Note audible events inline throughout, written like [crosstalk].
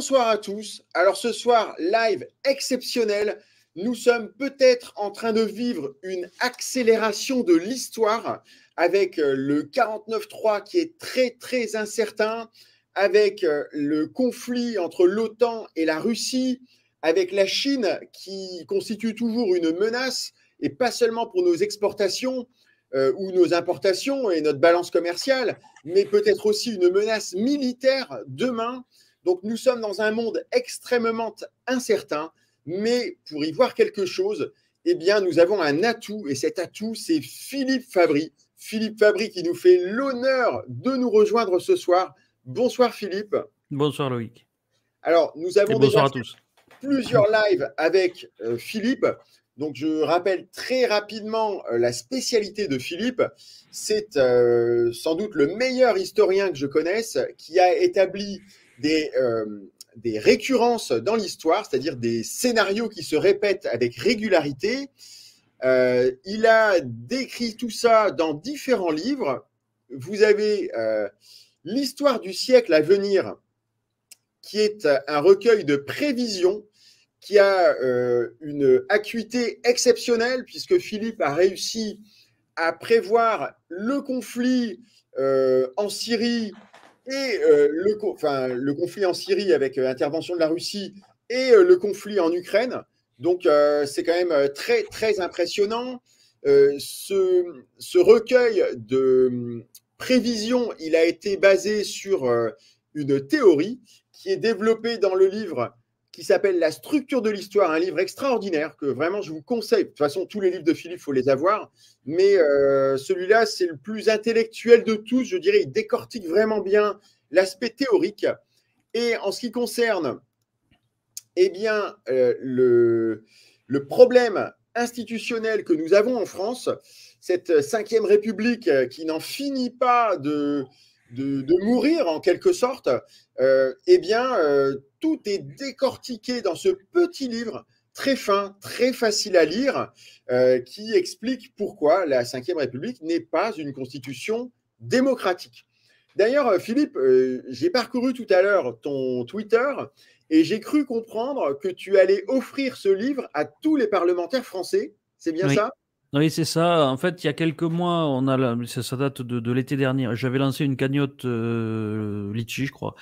Bonsoir à tous. Alors ce soir, live exceptionnel. Nous sommes peut-être en train de vivre une accélération de l'histoire avec euh, le 49-3 qui est très très incertain, avec euh, le conflit entre l'OTAN et la Russie, avec la Chine qui constitue toujours une menace et pas seulement pour nos exportations, euh, ou nos importations et notre balance commerciale, mais peut-être aussi une menace militaire demain donc nous sommes dans un monde extrêmement incertain, mais pour y voir quelque chose, eh bien nous avons un atout, et cet atout, c'est Philippe Fabry. Philippe Fabry qui nous fait l'honneur de nous rejoindre ce soir. Bonsoir Philippe. Bonsoir Loïc. Alors nous avons déjà plusieurs lives avec euh, Philippe. Donc, je rappelle très rapidement euh, la spécialité de Philippe. C'est euh, sans doute le meilleur historien que je connaisse qui a établi euh, des, récurrences dans l'histoire, c'est-à-dire des scénarios qui se répètent avec régularité. Euh, il a décrit tout ça dans différents livres. Vous avez euh, L'histoire du siècle à venir, qui est un recueil de prévisions qui a une acuité exceptionnelle, puisque Philippe a réussi à prévoir le conflit en Syrie et euh, le, conflit en Syrie avec l'intervention euh, de la Russie et euh, le conflit en Ukraine. Donc c'est quand même très très impressionnant. Ce, ce, recueil de hum, prévisions, il a été basé sur une théorie qui est développée dans le livre qui s'appelle La structure de l'histoire, un livre extraordinaire que vraiment je vous conseille. De toute façon, tous les livres de Philippe, il faut les avoir. Mais euh, celui-là, c'est le plus intellectuel de tous. Je dirais, il décortique vraiment bien l'aspect théorique. Et en ce qui concerne eh bien, euh, le, le, problème institutionnel que nous avons en France, cette cinquième république euh, qui n'en finit pas de, de, mourir en quelque sorte, euh, eh bien, euh, tout est décortiqué dans ce petit livre très fin, très facile à lire, euh, qui explique pourquoi la Ve République n'est pas une constitution démocratique. D'ailleurs, Philippe, j'ai parcouru tout à l'heure ton Twitter et j'ai cru comprendre que tu allais offrir ce livre à tous les parlementaires français. C'est bien ça oui, c'est ça. En fait, il y a quelques mois, on a la... ça, date de, de l'été dernier. J'avais lancé une cagnotte euh, litchi, je crois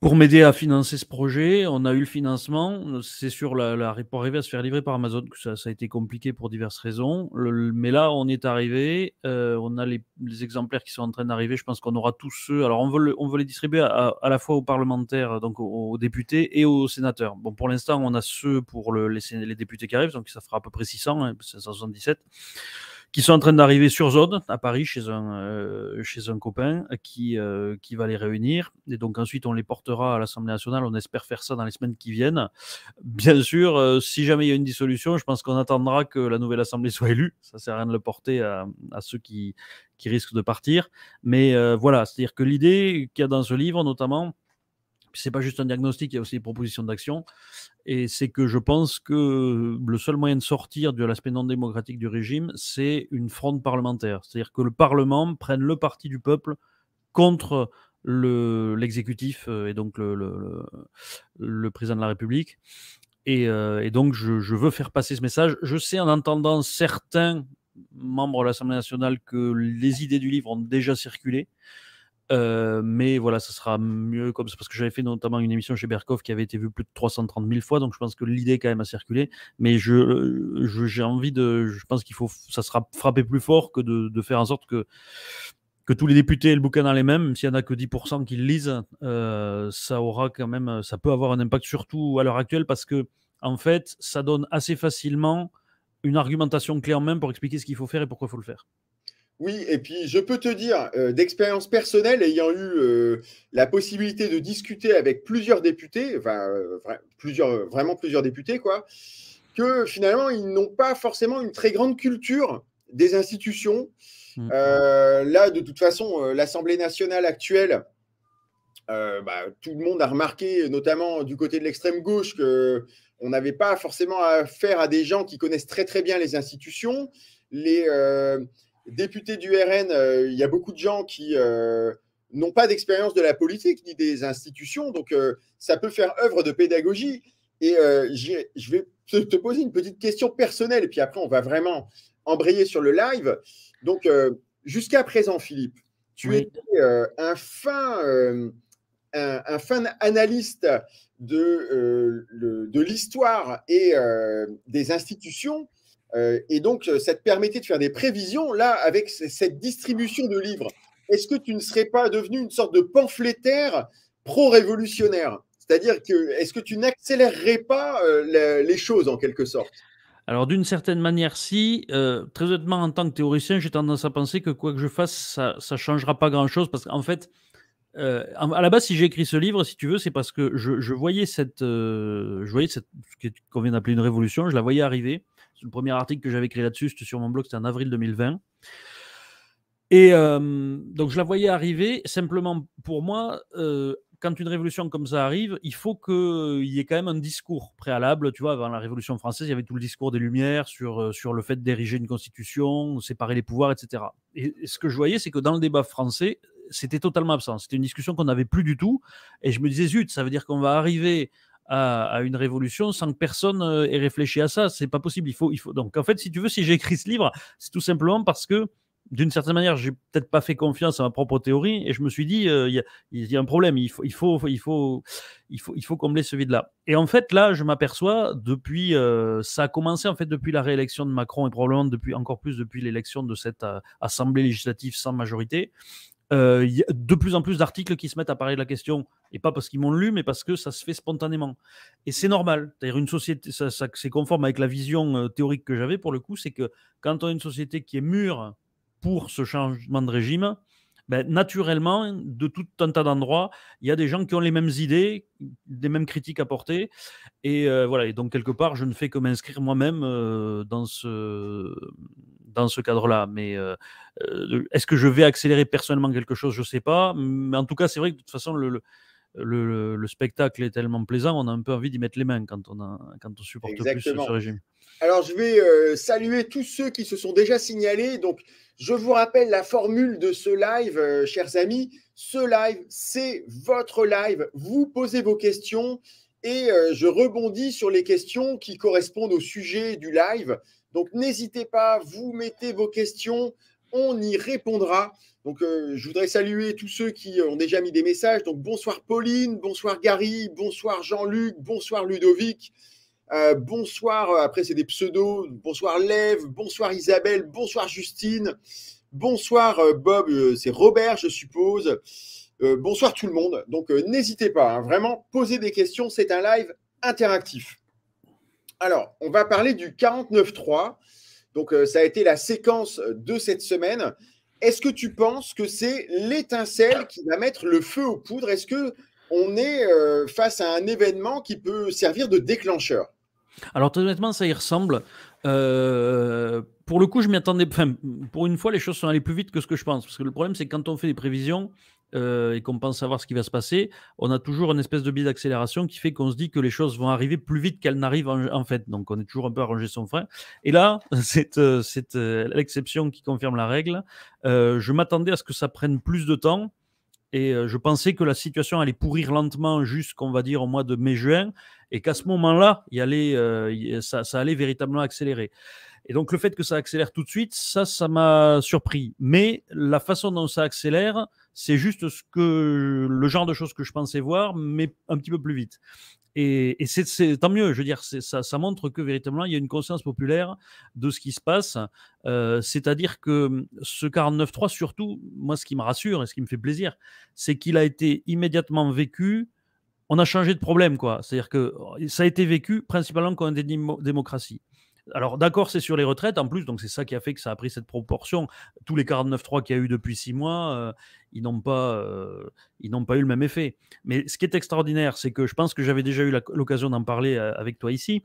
pour m'aider à financer ce projet, on a eu le financement. C'est sur la, pour arriver à se faire livrer par Amazon, que ça, a été compliqué pour diverses raisons. mais là, on est arrivé. Euh, on a les, exemplaires qui sont en train d'arriver. Je pense qu'on aura tous ceux. Alors, on veut, on veut les distribuer à, la fois aux parlementaires, donc aux, députés et aux sénateurs. Bon, pour l'instant, on a ceux pour les, députés qui arrivent, donc ça fera à peu près 600, 577 qui sont en train d'arriver sur zone à Paris chez un, euh, chez un copain euh, qui, euh, qui va les réunir. Et donc ensuite, on les portera à l'Assemblée nationale. On espère faire ça dans les semaines qui viennent. Bien sûr, si jamais il y a une dissolution, je pense qu'on attendra que la nouvelle Assemblée soit élue. Ça ne sert à rien de le porter à, à ceux qui, qui risquent de partir. Mais voilà, c'est-à-dire que l'idée qu'il y a dans ce livre, notamment, ce n'est pas juste un diagnostic, il y a aussi des propositions d'action. Et c'est que je pense que le seul moyen de sortir de l'aspect non démocratique du régime, c'est une fronde parlementaire. C'est-à-dire que le Parlement prenne le parti du peuple contre l'exécutif euh, et donc le, président de la République. Et, euh, donc, je, veux faire passer ce message. Je sais en entendant certains membres de l'Assemblée nationale que les idées du livre ont déjà circulé. Euh, mais voilà, ça sera mieux comme ça, parce que j'avais fait notamment une émission chez Berkov qui avait été vue plus de 330 000 fois, donc je pense que l'idée quand même a circulé. Mais je, j'ai envie de, je pense qu'il faut, ça sera frappé plus fort que de, faire en sorte que que tous les députés aient le bouquin dans les mêmes, s'il n'y en a que 10% qui le lisent, euh, ça aura quand même, ça peut avoir un impact surtout à l'heure actuelle parce que en fait, ça donne assez facilement une argumentation clé en main pour expliquer ce qu'il faut faire et pourquoi il faut le faire. Oui, et puis je peux te dire, euh, d'expérience personnelle, ayant eu euh, la possibilité de discuter avec plusieurs députés, enfin, euh, plusieurs, vraiment plusieurs députés, quoi, que finalement, ils n'ont pas forcément une très grande culture des institutions. Mmh. là, de toute façon, l'Assemblée nationale actuelle, bah, tout le monde a remarqué, notamment du côté de l'extrême gauche, qu'on n'avait pas forcément affaire à des gens qui connaissent très très bien les institutions. Les, député du RN, euh, il y a beaucoup de gens qui euh, n'ont pas d'expérience de la politique ni des institutions, donc euh, ça peut faire œuvre de pédagogie. Et je vais te poser une petite question personnelle, et puis après on va vraiment embrayer sur le live. Donc jusqu'à présent, Philippe, tu es étais un, fin, un, analyste de l'histoire et des institutions. Euh, et donc, euh, ça te permettait de faire des prévisions. Là, avec cette distribution de livres, est-ce que tu ne serais pas devenu une sorte de pamphlétaire pro-révolutionnaire C'est-à-dire que, est-ce que tu n'accélérerais pas euh, les choses en quelque sorte alors d'une certaine manière, si, très honnêtement, en tant que théoricien, j'ai tendance à penser que quoi que je fasse, ça ne changera pas grand-chose, parce qu'en fait, à la base, si j'ai écrit ce livre, si tu veux, c'est parce que je, voyais cette, je ce qu'on vient d'appeler une révolution, je la voyais arriver, le premier article que j'avais écrit là-dessus, sur mon blog, c'était en avril 2020. Et euh, donc je la voyais arriver. Simplement, pour moi, euh, quand une révolution comme ça arrive, il faut qu'il y ait quand même un discours préalable. Tu vois, avant la Révolution française, il y avait tout le discours des Lumières sur, euh, sur le fait d'ériger une constitution, séparer les pouvoirs, etc. Et, et ce que je voyais, c'est que dans le débat français, c'était totalement absent. C'était une discussion qu'on n'avait plus du tout. Et je me disais, zut, ça veut dire qu'on va arriver à, une révolution sans que personne euh, ait réfléchi à ça. C'est pas possible. Il faut, il faut. Donc, en fait, si tu veux, si j'ai écrit ce livre, c'est tout simplement parce que d'une certaine manière, j'ai peut-être pas fait confiance à ma propre théorie et je me suis dit, euh, il y, y, a un problème, il faut, il faut, il faut, il faut, il faut combler ce vide-là. Et en fait, là, je m'aperçois depuis, euh, ça a commencé en fait depuis la réélection de Macron et probablement depuis encore plus depuis l'élection de cette assemblée législative sans majorité, euh, y a de plus en plus d'articles qui se mettent à parler de la question, et pas parce qu'ils m'ont lu, mais parce que ça se fait spontanément. Et c'est normal. une société, ça, c'est conforme avec la vision euh, théorique que j'avais pour le coup, c'est que quand on a une société qui est mûre pour ce changement de régime, ben, naturellement, de tout un tas d'endroits, il y a des gens qui ont les mêmes idées, des mêmes critiques à porter. Et euh, voilà, et donc quelque part, je ne fais que m'inscrire moi-même euh, dans ce dans ce cadre-là. Mais euh, euh, est-ce que je vais accélérer personnellement quelque chose Je ne sais pas. Mais en tout cas, c'est vrai que de toute façon, le, le, spectacle est tellement plaisant, on a un peu envie d'y mettre les mains quand on, a, quand on supporte plus ce régime. Alors, je vais euh, saluer tous ceux qui se sont déjà signalés. Donc, je vous rappelle la formule de ce live, chers amis. Ce live, c'est votre live. Vous posez vos questions et je rebondis sur les questions qui correspondent au sujet du live. Donc n'hésitez pas, vous mettez vos questions, on y répondra. Donc euh, je voudrais saluer tous ceux qui ont déjà mis des messages. Donc bonsoir Pauline, bonsoir Gary, bonsoir Jean-Luc, bonsoir Ludovic. Euh, bonsoir, euh, après c'est des pseudos, bonsoir Lève, bonsoir Isabelle, bonsoir Justine, bonsoir Bob, c'est Robert je suppose, bonsoir tout le monde. Donc n'hésitez pas, hein. vraiment, posez des questions, c'est un live interactif. Alors, on va parler du 49-3. Donc, euh, ça a été la séquence de cette semaine. Est-ce que tu penses que c'est l'étincelle qui va mettre le feu aux poudres Est-ce que on est euh, face à un événement qui peut servir de déclencheur Alors, honnêtement, ça y ressemble. Euh, pour le coup, je m'y attendais. pour une fois, les choses sont allées plus vite que ce que je pense. Parce que le problème, c'est que quand on fait des prévisions, euh, et qu'on pense savoir ce qui va se passer, on a toujours une espèce de biais d'accélération qui fait qu'on se dit que les choses vont arriver plus vite qu'elles n'arrivent en, fait. Donc on est toujours un peu à ranger son frein. Et là, [laughs] c'est euh, euh, l'exception qui confirme la règle. je m'attendais à ce que ça prenne plus de temps. Et je pensais que la situation allait pourrir lentement jusqu'on va dire au mois de mai-juin, et qu'à ce moment-là, ça, ça, allait véritablement accélérer. Et donc le fait que ça accélère tout de suite, ça, ça m'a surpris. Mais la façon dont ça accélère, c'est juste ce que le genre de choses que je pensais voir, mais un petit peu plus vite. Et, c'est tant mieux. Je veux dire, ça, montre que véritablement il y a une conscience populaire de ce qui se passe. Euh, c'est-à-dire que hum, ce 49-3, surtout, moi, ce qui me rassure et ce qui me fait plaisir, c'est qu'il a été immédiatement vécu on a changé de problème, quoi. C'est-à-dire que oh, ça a été vécu principalement comme une démocratie. Alors d'accord, c'est sur les retraites en plus, donc c'est ça qui a fait que ça a pris cette proportion. Tous les 49.3 qu'il y a eu depuis six mois, euh, ils n'ont pas, euh, ils n'ont pas eu le même effet. Mais ce qui est extraordinaire, c'est que je pense que j'avais déjà eu l'occasion d'en parler euh, avec toi ici.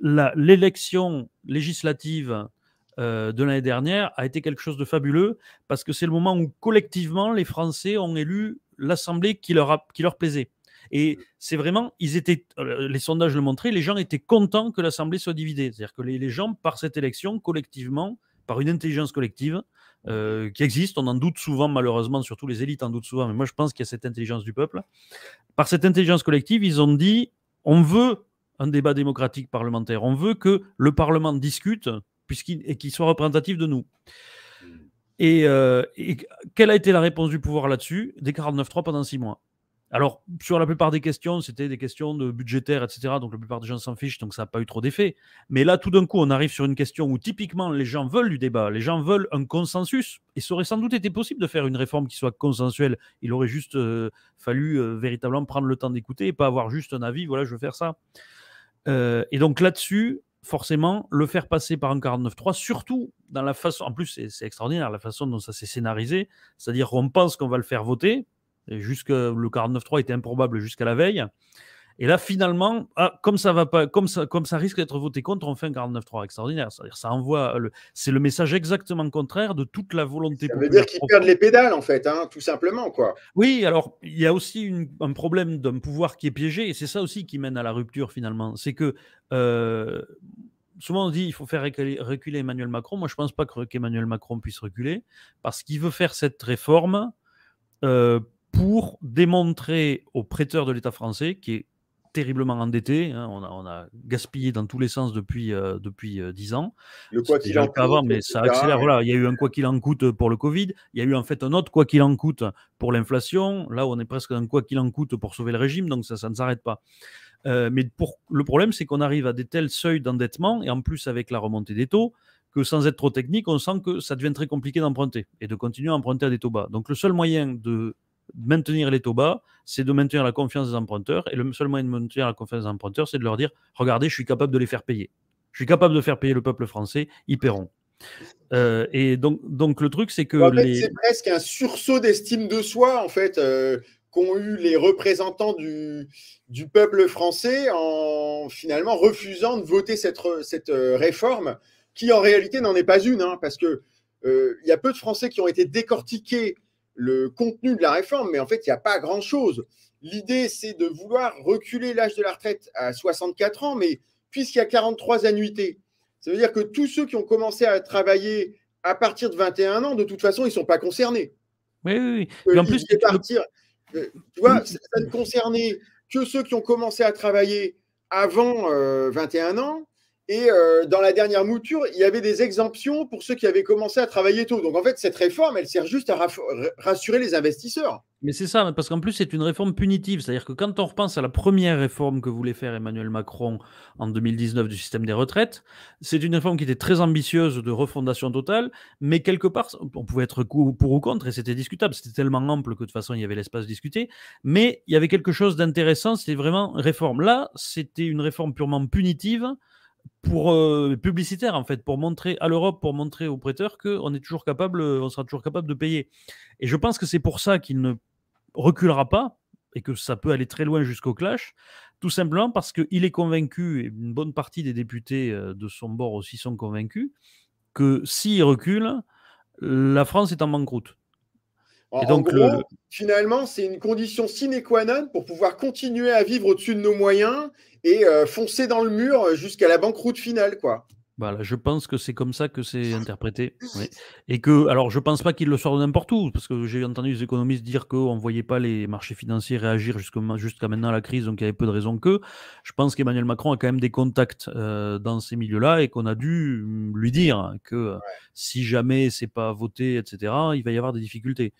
L'élection législative de l'année dernière a été quelque chose de fabuleux parce que c'est le moment où collectivement les Français ont élu l'Assemblée qui leur, qui leur plaisait. Et c'est vraiment, ils étaient, euh, les sondages le montraient, les gens étaient contents que l'Assemblée soit divisée. C'est-à-dire que les, gens, par cette élection, collectivement, par une intelligence collective euh, qui existe, on en doute souvent, malheureusement, surtout les élites en doutent souvent, mais moi je pense qu'il y a cette intelligence du peuple. Par cette intelligence collective, ils ont dit, on veut un débat démocratique parlementaire, on veut que le Parlement discute et qu'il soit représentatif de nous. Mmh. Euh, et, quelle a été la réponse du pouvoir là-dessus Des 49-3 pendant six mois. Alors, sur la plupart des questions, c'était des questions de budgétaires, etc. Donc, la plupart des gens s'en fichent, donc ça n'a pas eu trop d'effet. Mais là, tout d'un coup, on arrive sur une question où typiquement, les gens veulent du débat, les gens veulent un consensus. Il ça aurait sans doute été possible de faire une réforme qui soit consensuelle. Il aurait juste euh, fallu euh, véritablement prendre le temps d'écouter et pas avoir juste un avis, voilà, je veux faire ça. Euh, et donc là-dessus, forcément, le faire passer par un 49-3, surtout dans la façon, en plus c'est extraordinaire la façon dont ça s'est scénarisé, c'est-à-dire qu'on pense qu'on va le faire voter, Jusque, le 49-3 était improbable jusqu'à la veille. Et là, finalement, ah, comme ça va pas, comme ça, comme ça risque d'être voté contre, on fait un 49-3 extraordinaire. cest dire ça envoie, le, c'est le message exactement contraire de toute la volonté. Ça veut dire qu'ils perdent les pédales, en fait, hein, tout simplement, quoi. Oui, alors il y a aussi un problème d'un pouvoir qui est piégé, et c'est ça aussi qui mène à la rupture finalement. C'est que euh, souvent on dit il faut faire reculer, Emmanuel Macron. Moi, je pense pas qu'Emmanuel Macron puisse reculer parce qu'il veut faire cette réforme. Euh, pour démontrer aux prêteurs de l'État français, qui est terriblement endetté, hein, on, a, gaspillé dans tous les sens depuis, euh, euh, dix depuis 10 ans. Le quoi qu'il en coûte. mais ça accélère. Voilà, il y a eu un quoi qu'il en coûte pour le Covid, il y a eu en fait un autre quoi qu'il en coûte pour l'inflation. Là, on est presque un quoi qu'il en coûte pour sauver le régime, donc ça, ça ne s'arrête pas. Euh, mais pour, le problème, c'est qu'on arrive à des tels seuils d'endettement, et en plus avec la remontée des taux, que sans être trop technique, on sent que ça devient très compliqué d'emprunter et de continuer à emprunter à des taux bas. Donc le seul moyen de maintenir les taux bas, c'est de maintenir la confiance des emprunteurs. Et le seul moyen de maintenir la confiance des emprunteurs, c'est de leur dire regardez, je suis capable de les faire payer. Je suis capable de faire payer le peuple français, ils paieront. Euh, et donc, donc, le truc, c'est que. En fait, C'est presque un sursaut d'estime de soi, en fait, euh, qu'ont eu les représentants du, du, peuple français en finalement refusant de voter cette, cette euh, réforme, qui en réalité n'en est pas une, hein, parce que il y a peu de Français qui ont été décortiqués le contenu de la réforme, mais en fait, il n'y a pas grand-chose. L'idée, c'est de vouloir reculer l'âge de la retraite à 64 ans, mais puisqu'il y a 43 annuités, ça veut dire que tous ceux qui ont commencé à travailler à partir de 21 ans, de toute façon, ils ne sont pas concernés. Oui, oui, oui. en plus, partir, euh, tu vois, ça, ne concernait que ceux qui ont commencé à travailler avant 21 euh, ans et euh, dans la dernière mouture, il y avait des exemptions pour ceux qui avaient commencé à travailler tôt. Donc en fait, cette réforme, elle sert juste à rassurer les investisseurs. Mais c'est ça, parce qu'en plus, c'est une réforme punitive. C'est-à-dire que quand on repense à la première réforme que voulait faire Emmanuel Macron en 2019 du système des retraites, c'est une réforme qui était très ambitieuse de refondation totale, mais quelque part, on pouvait être pour ou contre, et c'était discutable. C'était tellement ample que de toute façon, il y avait l'espace discuté. Mais il y avait quelque chose d'intéressant, c'était vraiment réforme. Là, c'était une réforme purement punitive pour euh, publicitaire en fait, pour montrer à l'Europe, pour montrer aux prêteurs qu'on est toujours capable, euh, on sera toujours capable de payer. Et je pense que c'est pour ça qu'il ne reculera pas et que ça peut aller très loin jusqu'au clash, tout simplement parce qu'il est convaincu, et une bonne partie des députés euh, de son bord aussi sont convaincus, que s'il recule, la France est en banqueroute. En, donc, gros, finalement, c'est une condition sine qua non pour pouvoir continuer à vivre au-dessus de nos moyens et euh, foncer dans le mur euh, jusqu'à la banqueroute finale, quoi. Voilà, bah, je pense que c'est comme ça que c'est mmh. interprété. Mmh. Et que, alors, je pense pas qu'il le sort de n'importe où, parce que j'ai entendu les économistes dire qu'on ne voyait pas les marchés financiers réagir jusqu'à maintenant à la crise, donc il y avait peu de raisons que. Je pense qu'Emmanuel Macron a quand même des contacts euh, dans ces milieux-là et qu'on a dû mmh, lui dire que euh, si jamais c'est pas voté, etc., il va y avoir des difficultés.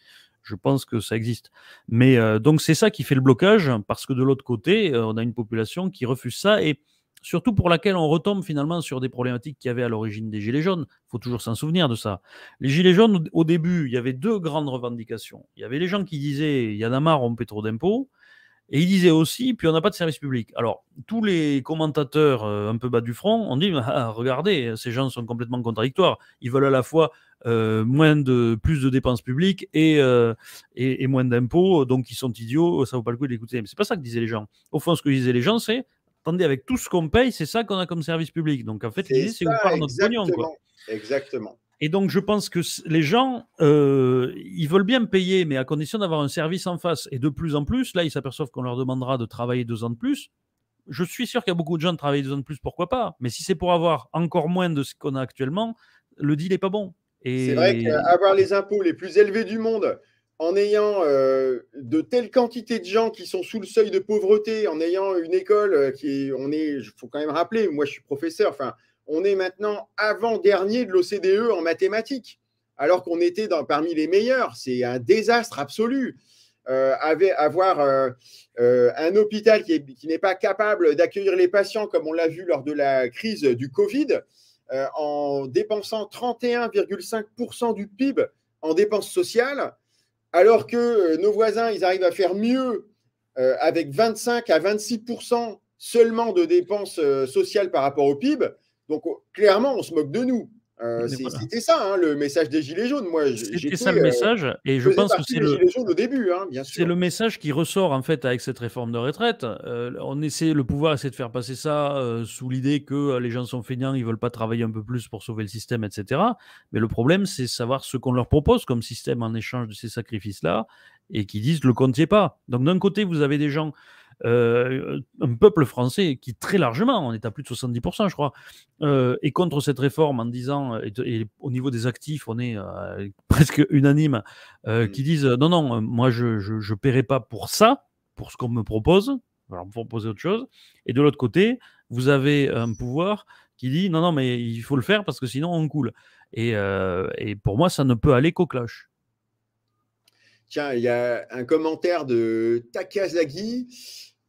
Je pense que ça existe. Mais euh, donc, c'est ça qui fait le blocage, parce que de l'autre côté, on a une population qui refuse ça et surtout pour laquelle on retombe finalement sur des problématiques qu'il y avait à l'origine des Gilets jaunes. Il faut toujours s'en souvenir de ça. Les Gilets jaunes, au début, il y avait deux grandes revendications. Il y avait les gens qui disaient, il y en a marre, on paie trop d'impôts. Et ils disaient aussi, puis on n'a pas de service public. Alors, tous les commentateurs euh, un peu bas du front ont dit, ah, regardez, ces gens sont complètement contradictoires. Ils veulent à la fois euh, moins de, plus de dépenses publiques euh, et, et, moins d'impôts, donc ils sont idiots, ça vaut pas le coup d'écouter. Mais c'est pas ça que disaient les gens. Au fond, ce que disaient les gens, c'est, attendez, avec tout ce qu'on paye, c'est ça qu'on a comme service public. Donc en fait, l'idée, c'est où part notre pognon. Exactement. Et donc, je pense que les gens, euh, ils veulent bien payer, mais à condition d'avoir un service en face. Et de plus en plus, là, ils s'aperçoivent qu'on leur demandera de travailler deux ans de plus. Je suis sûr qu'il y a beaucoup de gens qui travaillent deux ans de plus, pourquoi pas Mais si c'est pour avoir encore moins de ce qu'on a actuellement, le deal n'est pas bon. Et... C'est vrai qu'avoir les impôts les plus élevés du monde, en ayant euh, de telles quantités de gens qui sont sous le seuil de pauvreté, en ayant une école euh, qui on est, il faut quand même rappeler, moi je suis professeur, enfin, on est maintenant avant-dernier de l'OCDE en mathématiques, alors qu'on était parmi les meilleurs. C'est un désastre absolu. Euh, avoir un hôpital qui, qui n'est pas capable d'accueillir les patients, comme on l'a vu lors de la crise du Covid, en dépensant 31,5% du PIB en dépenses sociales, alors que euh, nos voisins, ils arrivent à faire mieux euh, avec 25 à 26 seulement de dépenses euh, sociales par rapport au PIB. Donc, oh, clairement, on se moque de nous. Euh, c'était ça hein, le message des Gilets jaunes. Moi, C'était ça le euh, message, et je pense que c'est le. au début, hein, C'est le message qui ressort en fait avec cette réforme de retraite. Euh, on essaie, le pouvoir essaie de faire passer ça sous l'idée que les gens sont feignants, ils veulent pas travailler un peu plus pour sauver le système, etc. Mais le problème, c'est savoir ce qu'on leur propose comme système en échange de ces sacrifices-là, et qui disent le compte pas. Donc d'un côté, vous avez des gens euh, un peuple français qui très largement, on est à plus de 70% je crois, euh, est contre cette réforme en disant, et, au niveau des actifs, on est euh, [laughs] presque unanime, mm. qui disent non, non, moi je, je, paierai pas pour ça, pour ce qu'on me propose, alors me propose autre chose. Et de l'autre côté, vous avez un pouvoir qui dit non, non, mais il faut le faire parce que sinon on coule. Et, et pour moi, ça ne peut aller qu'au clash. Tiens, il y a un commentaire de Takazagi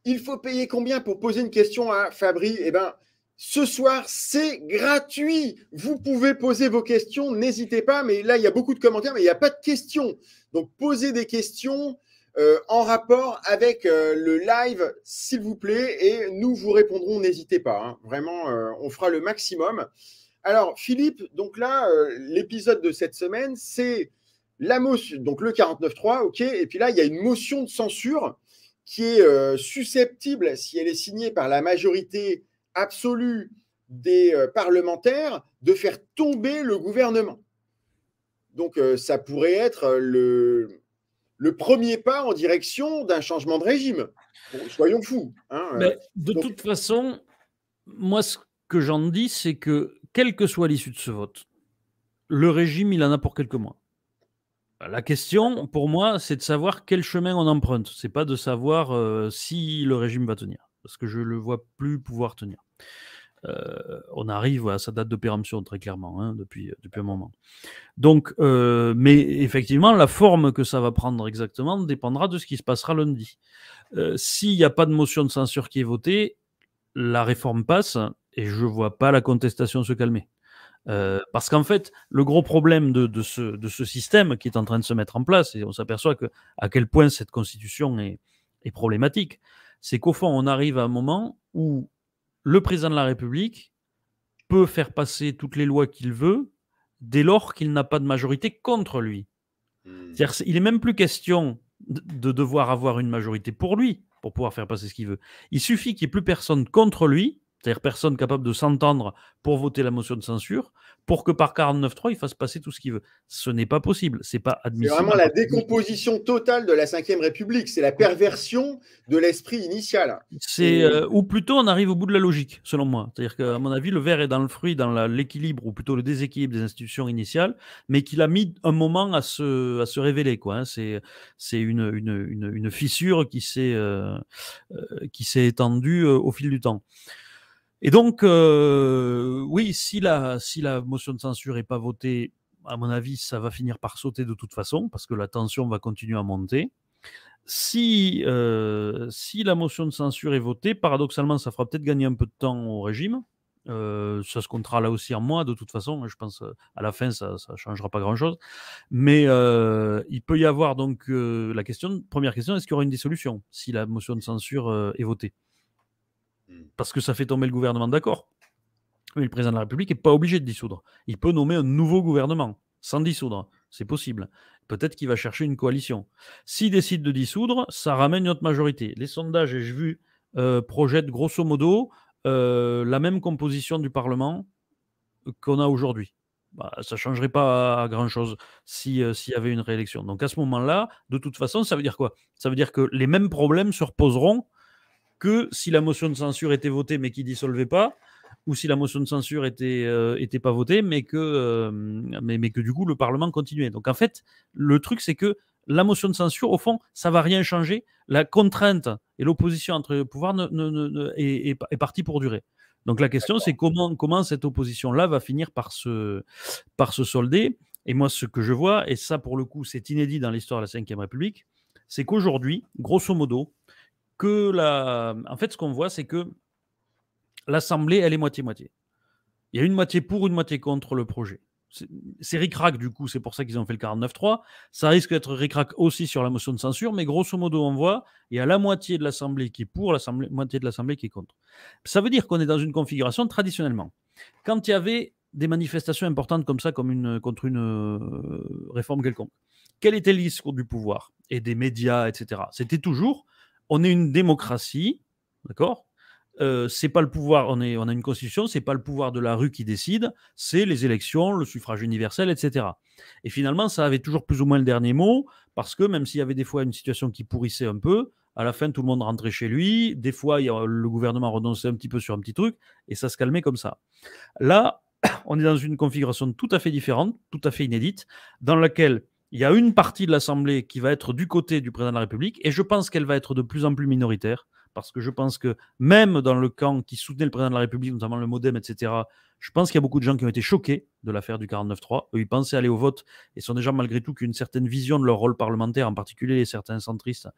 il faut payer combien pour poser une question à Fabri Eh bien, ce soir, c'est gratuit. Vous pouvez poser vos questions, n'hésitez pas. Mais là, il y a beaucoup de commentaires, mais il n'y a pas de questions. Donc, posez des questions euh, en rapport avec euh, le live, s'il vous plaît, et nous vous répondrons, n'hésitez pas. Hein. Vraiment, euh, on fera le maximum. Alors, Philippe, donc là, l'épisode de cette semaine, c'est la motion, donc le 49.3, ok, et puis là, il y a une motion de censure qui est euh, susceptible, si elle est signée par la majorité absolue des euh, parlementaires, de faire tomber le gouvernement. Donc euh, ça pourrait être le, premier pas en direction d'un changement de régime. soyons fous. Hein, ben, de toute façon, moi ce que j'en dis, c'est que quelle que soit l'issue de ce vote, le régime, il en a pour quelques mois. La question, pour moi, c'est de savoir quel chemin on emprunte. C'est pas de savoir euh, si le régime va tenir, parce que je le vois plus pouvoir tenir. Euh, on arrive à sa date de péremption très clairement hein, depuis, euh, depuis un moment. Donc, mais effectivement, la forme que ça va prendre exactement dépendra de ce qui se passera lundi. S'il n'y a pas de motion de censure qui est votée, la réforme passe et je vois pas la contestation se calmer. Euh, parce qu'en fait, le gros problème de, ce, système qui est en train de se mettre en place, et on s'aperçoit que, à quel point cette constitution est, problématique, c'est qu'au fond, on arrive à un moment où le président de la République peut faire passer toutes les lois qu'il veut dès lors qu'il n'a pas de majorité contre lui. Hmm. C'est-à-dire, il n'est même plus question de devoir avoir une majorité pour lui pour pouvoir faire passer ce qu'il veut. Il suffit qu'il n'y ait plus personne contre lui c'est-à-dire personne capable de s'entendre pour voter la motion de censure, pour que par 49-3 il fasse passer tout ce qu'il veut. Ce n'est pas possible, ce n'est pas admissible. C'est vraiment la décomposition totale de la Ve République, c'est la perversion de l'esprit initial. C'est euh, Ou plutôt, on arrive au bout de la logique, selon moi. C'est-à-dire qu'à mon avis, le verre est dans le fruit, dans l'équilibre, ou plutôt le déséquilibre des institutions initiales, mais qu'il a mis un moment à se, se révéler. Quoi. Hein. C'est, c'est une, une, fissure qui s'est, euh, euh, qui s'est étendue au fil du temps. Et donc, euh, oui, si la, si la motion de censure n'est pas votée, à mon avis, ça va finir par sauter de toute façon, parce que la tension va continuer à monter. Si, euh, si la motion de censure est votée, paradoxalement, ça fera peut-être gagner un peu de temps au régime. Euh, ça se comptera là aussi en moi, de toute façon. Hein, je pense à la fin, ça ne changera pas grand-chose. Mais il peut y avoir donc la question, première question, est-ce qu'il y aura une dissolution si la motion de censure est votée Hmm. parce que ça fait tomber le gouvernement d'accord. Mais le président de la République n'est pas obligé de dissoudre. Il peut nommer un nouveau gouvernement sans dissoudre. C'est possible. Peut-être qu'il va chercher une coalition. S'il décide de dissoudre, ça ramène une autre majorité. Les sondages, j'ai vu, euh, projettent grosso modo euh, la même composition du Parlement qu'on a aujourd'hui. Bah, ça ne changerait pas grand-chose euh, s'il y avait une réélection. Donc à ce moment-là, de toute façon, ça veut dire quoi Ça veut dire que les mêmes problèmes se reposeront que si la motion de censure était votée mais qui dissolvait pas, ou si la motion de censure était, euh, était pas votée mais que, euh, mais, que du coup le Parlement continuait. Donc en fait, le truc c'est que la motion de censure, au fond, ça va rien changer. La contrainte et l'opposition entre les pouvoirs est, partie pour durer. Donc la question, c'est comment, comment cette opposition-là va finir par se, par se solder. Et moi, ce que je vois, et ça pour le coup, c'est inédit dans l'histoire de la Ve République, c'est qu'aujourd'hui, grosso modo, que la. En fait, ce qu'on voit, c'est que l'Assemblée, elle est moitié-moitié. Il y a une moitié pour, une moitié contre le projet. C'est ricrac du coup, c'est pour ça qu'ils ont fait le 49-3. Ça risque d'être ricrac aussi sur la motion de censure, mais grosso modo, on voit, il y a la moitié de l'Assemblée qui est pour, la moitié de l'Assemblée qui est contre. Ça veut dire qu'on est dans une configuration traditionnellement. Quand il y avait des manifestations importantes comme ça, comme une, contre une euh, réforme quelconque, quel était l'histoire du pouvoir et des médias, etc. C'était toujours on est une démocratie, d'accord euh, c'est pas le pouvoir, on, a une constitution, c'est pas le pouvoir de la rue qui décide, c'est les élections, le suffrage universel, etc. Et finalement, ça avait toujours plus ou moins le dernier mot, parce que même s'il y avait des fois une situation qui pourrissait un peu, à la fin, tout le monde rentrait chez lui, des fois, le gouvernement renonçait un petit peu sur un petit truc, et ça se calmait comme ça. Là, [coughs] on est dans une configuration tout à fait différente, tout à fait inédite, dans laquelle il y a une partie de l'Assemblée qui va être du côté du président de la République, et je pense qu'elle va être de plus en plus minoritaire, parce que je pense que même dans le camp qui soutenait le président de la République, notamment le Modem, etc., je pense qu'il y a beaucoup de gens qui ont été choqués de l'affaire du 49-3. Eux, ils pensaient aller au vote et sont déjà malgré tout qu'une certaine vision de leur rôle parlementaire, en particulier certains centristes,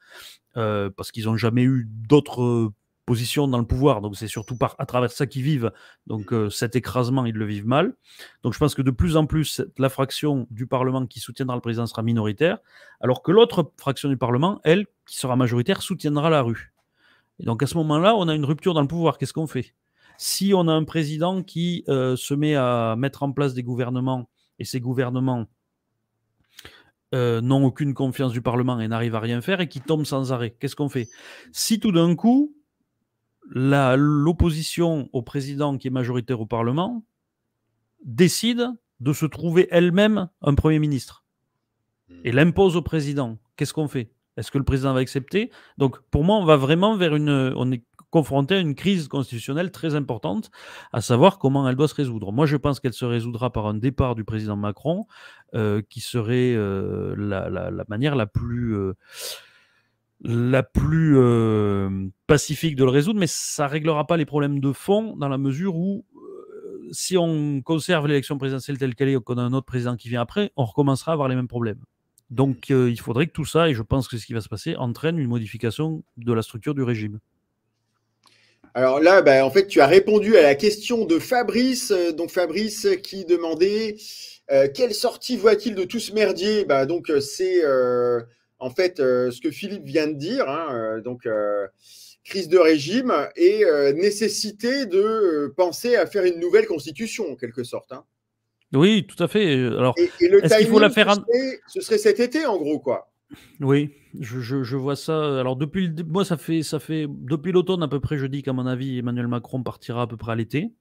euh, parce qu'ils n'ont jamais eu d'autres position dans le pouvoir. Donc c'est surtout par, à travers ça qu'ils vivent. Donc euh, cet écrasement, ils le vivent mal. Donc je pense que de plus en plus, la fraction du Parlement qui soutiendra le président sera minoritaire, alors que l'autre fraction du Parlement, elle, qui sera majoritaire, soutiendra la rue. Et donc à ce moment-là, on a une rupture dans le pouvoir. Qu'est-ce qu'on fait Si on a un président qui euh, se met à mettre en place des gouvernements et ces gouvernements euh, n'ont aucune confiance du Parlement et n'arrivent à rien faire et qui tombent sans arrêt, qu'est-ce qu'on fait Si tout d'un coup, l'opposition au président qui est majoritaire au Parlement décide de se trouver elle-même un Premier ministre et hmm. l'impose au président. Qu'est-ce qu'on fait Est-ce que le président va accepter Donc pour moi, on va vraiment vers une... On est confronté à une crise constitutionnelle très importante, à savoir comment elle doit se résoudre. Moi, je pense qu'elle se résoudra par un départ du président Macron, euh, qui serait euh, la, manière la plus... Euh, la plus euh, pacifique de le résoudre, mais ça ne réglera pas les problèmes de fond dans la mesure où euh, si on conserve l'élection présidentielle telle qu'elle est et qu'on a un autre président qui vient après, on recommencera à avoir les mêmes problèmes. Donc euh, il faudrait que tout ça, et je pense que ce qui va se passer, entraîne une modification de la structure du régime. Alors là, ben, en fait, tu as répondu à la question de Fabrice. Donc Fabrice qui demandait quelle sortie voit-il de tout ce merdier ben, Donc c'est en fait euh, ce que Philippe vient de dire, hein, euh, donc euh, crise de régime et nécessité de penser à faire une nouvelle constitution en quelque sorte. Hein. Oui, tout à fait. Alors, et, le faut la faire... ce, serait, cet été en gros quoi. Oui, je, vois ça. Alors depuis moi ça fait ça fait depuis l'automne à peu près je dis qu'à mon avis Emmanuel Macron partira à peu près à l'été.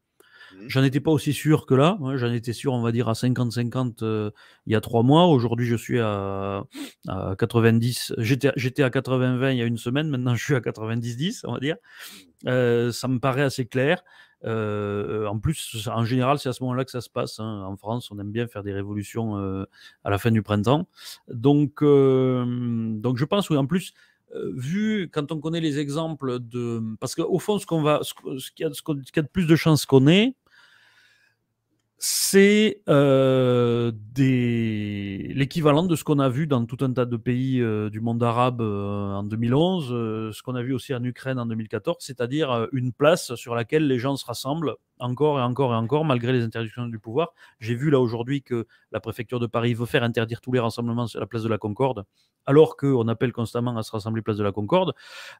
Mmh. J'en étais pas aussi sûr que là. Hein. J'en étais sûr, on va dire, à 50-50 euh, il y a trois mois. Aujourd'hui, je suis à, 90. J'étais à 80-20 il y a une semaine. Maintenant, je suis à 90-10, on va dire. Mmh. Euh, ça me paraît assez clair. Euh, en plus, en général, c'est à ce moment-là que ça se passe. Hein. En France, on aime bien faire des révolutions à la fin du printemps. Donc, donc je pense, oui, en plus, euh, vu, quand on connaît les exemples de. Parce qu'au fond, ce qu'on va, qu'il y, a de plus de chances qu'on ait, c'est euh, l'équivalent de ce qu'on a vu dans tout un tas de pays euh, du monde arabe en 2011, ce qu'on a vu aussi en Ukraine en 2014, c'est-à-dire une place sur laquelle les gens se rassemblent encore et encore et encore, malgré les interdictions du pouvoir. J'ai vu là aujourd'hui que la préfecture de Paris veut faire interdire tous les rassemblements sur la place de la Concorde, alors qu'on appelle constamment à se rassembler place de la Concorde.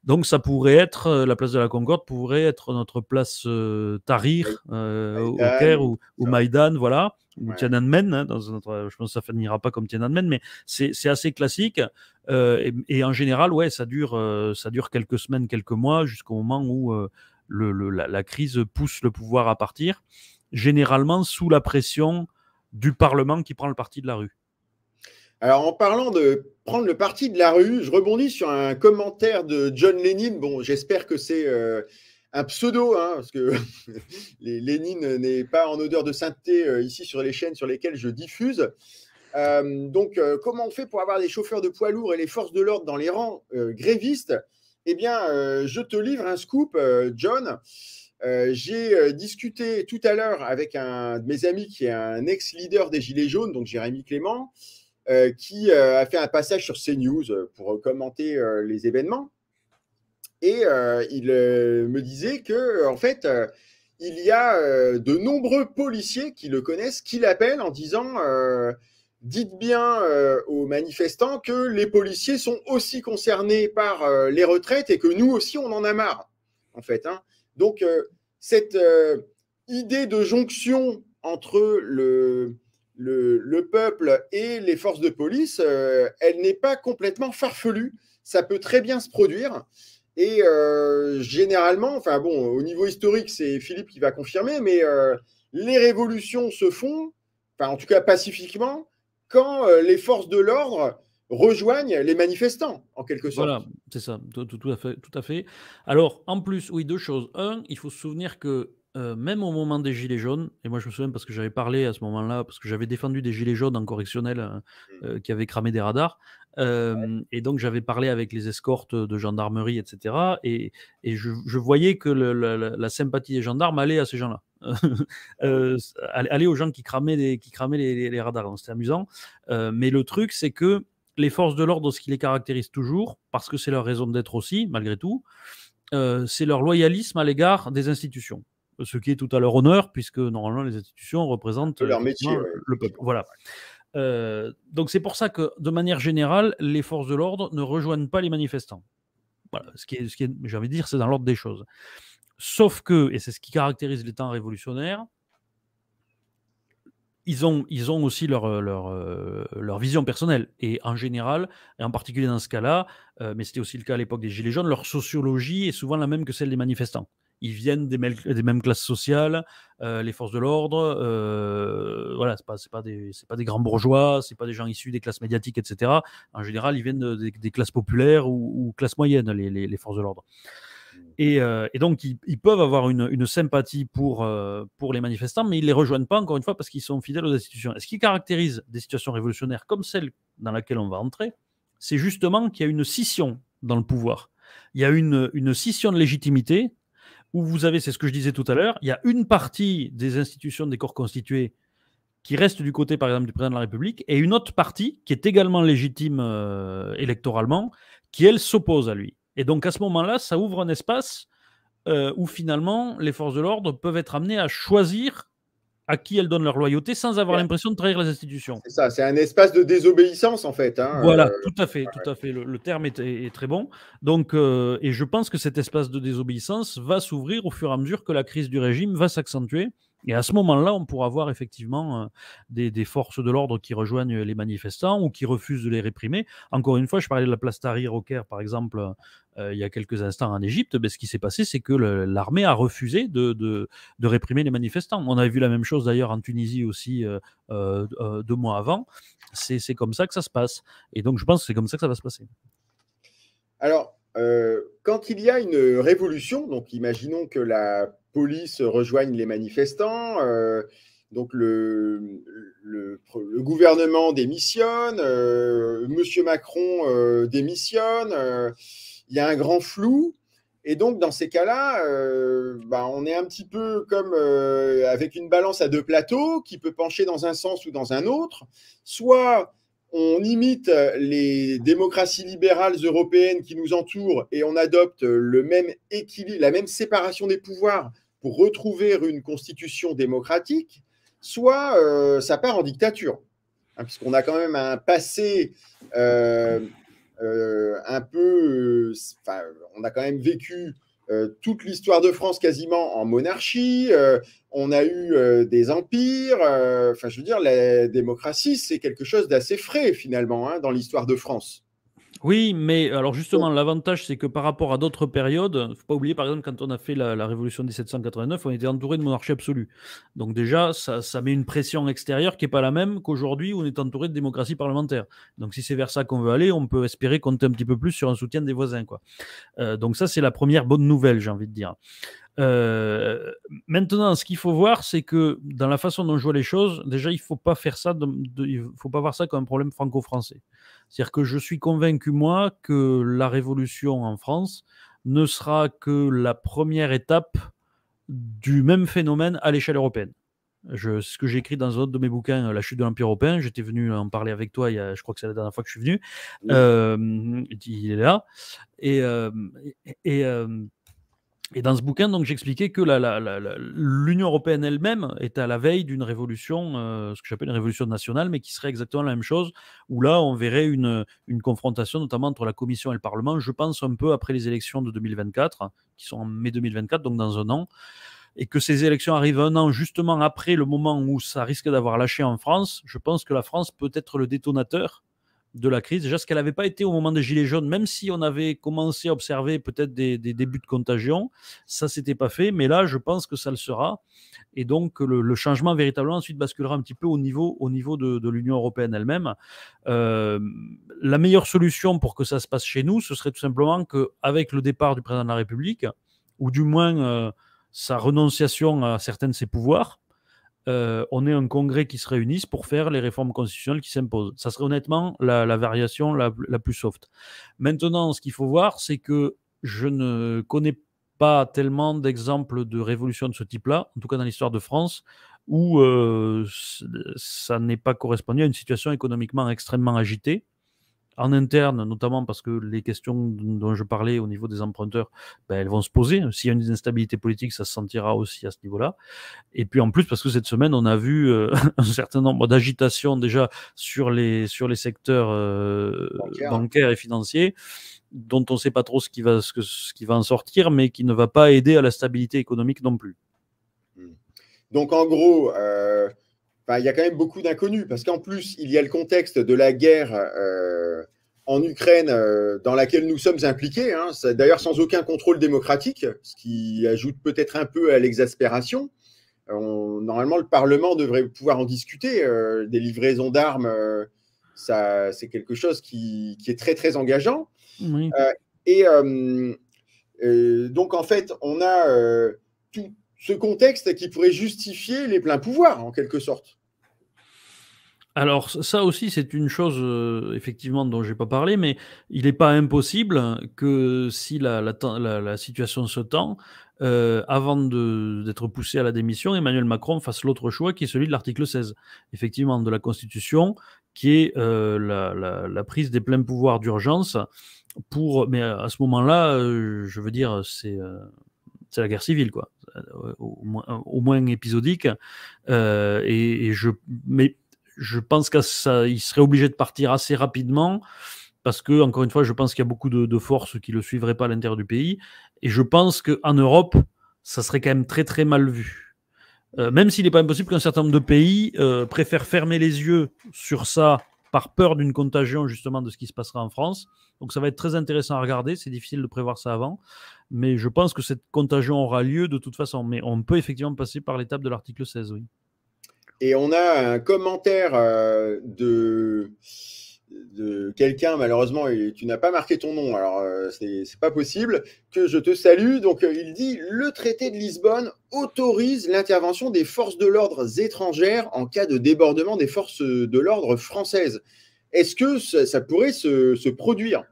Donc ça pourrait être, euh, la place de la Concorde pourrait être notre place euh, Tahrir, euh, au Caire ou, ou Maïdan, voilà, ou Tiananmen. Hein, dans notre, je pense que ça finira pas comme Tiananmen, mais c'est assez classique. et, et, en général, ouais, ça dure, ça dure quelques semaines, quelques mois, jusqu'au moment où la, crise pousse le pouvoir à partir, généralement sous la pression du Parlement qui prend le parti de la rue. Alors en parlant de prendre le parti de la rue, je rebondis sur un commentaire de John Lennon. Bon, j'espère que c'est euh, un pseudo, hein, parce que [laughs] Lénine n'est pas en odeur de sainteté euh, ici sur les chaînes sur lesquelles je diffuse. Euh, donc comment on fait pour avoir des chauffeurs de poids lourds et les forces de l'ordre dans les rangs grévistes eh bien, euh, je te livre un scoop, euh, John. Euh, j'ai discuté tout à l'heure avec un de mes amis qui est un ex-leader des Gilets jaunes, donc Jérémy Clément, qui a fait un passage sur CNews pour commenter les événements. Et il me disait que, en fait, il y a de nombreux policiers qui le connaissent, qui l'appellent en disant dites bien euh, aux manifestants que les policiers sont aussi concernés par euh, les retraites et que nous aussi, on en a marre, en fait. Hein. Donc, euh, cette idée de jonction entre le, le, le, peuple et les forces de police, elle n'est pas complètement farfelue. Ça peut très bien se produire. Et généralement, enfin bon, au niveau historique, c'est Philippe qui va confirmer, mais les révolutions se font Enfin, en tout cas pacifiquement, quand euh, les forces de l'ordre rejoignent les manifestants, en quelque sorte. Voilà, c'est ça, tout, à fait, Alors, en plus, oui, deux choses. Un, il faut se souvenir que euh, même au moment des Gilets jaunes, et moi je me souviens parce que j'avais parlé à ce moment-là, parce que j'avais défendu des Gilets jaunes en correctionnel hein, mmh. euh, qui avaient cramé des radars, et donc j'avais parlé avec les escortes de gendarmerie, etc. Et, je, voyais que la, sympathie des gendarmes allait à ces gens-là. [laughs] Euh, aller aux gens qui cramaient les, qui cramaient les, radars. Hein, C'était amusant. Euh, mais le truc, c'est que les forces de l'ordre, ce qui les caractérise toujours, parce que c'est leur raison d'être aussi, malgré tout, euh, c'est leur loyalisme à l'égard des institutions. Ce qui est tout à leur honneur, puisque normalement les institutions représentent leur métier, le peuple. Voilà. donc c'est pour ça que, de manière générale, les forces de l'ordre ne rejoignent pas les manifestants. Voilà, ce qui est, ce qui est j'ai envie de dire, c'est dans l'ordre des choses. Sauf que, et c'est ce qui caractérise les temps révolutionnaires, ils ont, ils ont aussi leur, euh, vision personnelle. Et en général, et en particulier dans ce cas-là, euh, mais c'était aussi le cas à l'époque des Gilets jaunes, leur sociologie est souvent la même que celle des manifestants. Ils viennent des, mêmes classes sociales, euh, les forces de l'ordre, voilà, ce n'est pas, pas, des, pas des grands bourgeois, ce pas des gens issus des classes médiatiques, etc. En général, ils viennent des classes populaires ou, classes moyennes, les forces de l'ordre. Euh, et, donc, ils, peuvent avoir une, sympathie pour, euh, pour les manifestants, mais ils ne les rejoignent pas, encore une fois, parce qu'ils sont fidèles aux institutions. Et ce qui caractérise des situations révolutionnaires comme celle dans laquelle on va entrer, c'est justement qu'il y a une scission dans le pouvoir. Il y a une, scission de légitimité où vous avez, c'est ce que je disais tout à l'heure, il y a une partie des institutions, des corps constitués qui reste du côté, par exemple, du président de la République, et une autre partie qui est également légitime euh, électoralement, qui, elle, s'oppose à lui. Et donc à ce moment-là, ça ouvre un espace euh, où finalement les forces de l'ordre peuvent être amenées à choisir à qui elles donnent leur loyauté sans avoir l'impression de trahir les institutions. C'est ça, c'est un espace de désobéissance en fait. Hein, voilà, euh, tout à fait, tout à fait. Le, terme est, très bon. Donc, euh, et je pense que cet espace de désobéissance va s'ouvrir au fur et à mesure que la crise du régime va s'accentuer. Et à ce moment-là, on pourra avoir effectivement euh, des, forces de l'ordre qui rejoignent les manifestants ou qui refusent de les réprimer. Encore une fois, je parlais de la place Tahrir au Caire, par exemple, euh, il y a quelques instants en Égypte. Ben, ce qui s'est passé, c'est que l'armée a refusé de, réprimer les manifestants. On avait vu la même chose d'ailleurs en Tunisie aussi euh, deux mois avant. C'est comme ça que ça se passe. Et donc, je pense que c'est comme ça que ça va se passer. Alors, quand il y a une révolution, donc imaginons que la police rejoignent les manifestants. Euh, donc le, gouvernement démissionne, euh, Monsieur Macron euh, démissionne, il y a un grand flou. Et donc, dans ces cas-là, bah, on est un petit peu comme avec une balance à deux plateaux qui peut pencher dans un sens ou dans un autre. Soit on imite les démocraties libérales européennes qui nous entourent et on adopte le même équilibre, la même séparation des pouvoirs pour retrouver une constitution démocratique, soit euh, ça part en dictature, hein, puisqu'on a quand même un passé euh, euh, un peu, on a quand même vécu toute l'histoire de France quasiment en monarchie, on a eu des empires, enfin je veux dire, la démocratie c'est quelque chose d'assez frais finalement hein, dans l'histoire de France. Oui, mais euh, alors justement, oh. l'avantage, c'est que par rapport à d'autres périodes, faut pas oublier, par exemple, quand on a fait la, révolution de 1789, on était entouré de monarchie absolue. Donc déjà, ça, met une pression extérieure qui n'est pas la même qu'aujourd'hui où on est entouré de démocratie parlementaire. Donc si c'est vers ça qu'on veut aller, on peut espérer compter un petit peu plus sur un soutien des voisins. Quoi. Euh, donc ça, c'est la première bonne nouvelle, j'ai envie de dire. Euh, maintenant, ce qu'il faut voir, c'est que dans la façon dont on joue les choses, déjà, il ne faut pas faire ça, il faut pas voir ça comme un problème franco-français. C'est-à-dire que je suis convaincu, moi, que la révolution en France ne sera que la première étape du même phénomène à l'échelle européenne. Je, ce que j'ai écrit dans un autre de mes bouquins, La chute de l'Empire européen, j'étais venu en parler avec toi, je crois que c'est la dernière fois que je suis venu. Euh, il est là. Et, euh, et euh, et dans ce bouquin, donc, j'expliquais que l'Union européenne elle-même est à la veille d'une révolution, euh, ce que j'appelle une révolution nationale, mais qui serait exactement la même chose, où là, on verrait une, une, confrontation, notamment entre la Commission et le Parlement, je pense un peu après les élections de 2024, qui sont en mai 2024, donc dans un an, et que ces élections arrivent un an justement après le moment où ça risque d'avoir lâché en France, je pense que la France peut être le détonateur de la crise. Déjà, ce qu'elle n'avait pas été au moment des Gilets jaunes, même si on avait commencé à observer peut-être des, débuts de contagion, ça ne s'était pas fait, mais là, je pense que ça le sera. Et donc, le, changement véritablement ensuite basculera un petit peu au niveau, au niveau de, l'Union européenne elle-même. Euh, la meilleure solution pour que ça se passe chez nous, ce serait tout simplement que avec le départ du président de la République, ou du moins euh, sa renonciation à certains de ses pouvoirs, euh, on est un congrès qui se réunisse pour faire les réformes constitutionnelles qui s'imposent. Ça serait honnêtement la, variation la, plus soft. Maintenant, ce qu'il faut voir, c'est que je ne connais pas tellement d'exemples de révolution de ce type-là, en tout cas dans l'histoire de France, où euh, ça n'est pas correspondu à une situation économiquement extrêmement agitée en interne, notamment parce que les questions dont je parlais au niveau des emprunteurs, ben, elles vont se poser. S'il y a une instabilité politique, ça se sentira aussi à ce niveau-là. Et puis en plus, parce que cette semaine, on a vu euh, [laughs] un certain nombre d'agitations déjà sur les, sur les secteurs euh, bancaires. et financiers dont on ne sait pas trop ce qui, va, ce, qui va en sortir, mais qui ne va pas aider à la stabilité économique non plus. Hmm. Donc en gros, euh, bah, il y a quand même beaucoup d'inconnus, parce qu'en plus, il y a le contexte de la guerre euh, en Ukraine euh, dans laquelle nous sommes impliqués, hein. d'ailleurs sans aucun contrôle démocratique, ce qui ajoute peut-être un peu à l'exaspération. Euh, normalement, le Parlement devrait pouvoir en discuter. des livraisons d'armes, c'est quelque chose qui, est très, très engageant. et donc, en fait, on a tout, ce contexte qui pourrait justifier les pleins pouvoirs, en quelque sorte. Alors ça aussi c'est une chose euh, effectivement dont j'ai pas parlé, mais il n'est pas impossible que si la, situation se tend, euh, avant d'être poussé à la démission, Emmanuel Macron fasse l'autre choix qui est celui de l'article 16, effectivement de la Constitution, qui est euh, la, prise des pleins pouvoirs d'urgence pour, mais à ce moment-là, je veux dire, c'est c'est la guerre civile, quoi, au, moins, au moins, épisodique. et, je, mais je pense qu'il serait obligé de partir assez rapidement parce que, encore une fois, je pense qu'il y a beaucoup de, forces qui ne le suivraient pas à l'intérieur du pays. Et je pense qu'en Europe, ça serait quand même très très mal vu. Euh, même s'il n'est pas impossible qu'un certain nombre de pays euh, préfèrent fermer les yeux sur ça par peur d'une contagion justement de ce qui se passera en France. Donc ça va être très intéressant à regarder, c'est difficile de prévoir ça avant, mais je pense que cette contagion aura lieu de toute façon, mais on peut effectivement passer par l'étape de l'article 16, oui. Et on a un commentaire euh, de, quelqu'un, malheureusement, et tu n'as pas marqué ton nom, alors euh, c'est pas possible, que je te salue. Donc euh, il dit Le traité de Lisbonne autorise l'intervention des forces de l'ordre étrangères en cas de débordement des forces de l'ordre françaises. Est-ce que ça, pourrait se, produire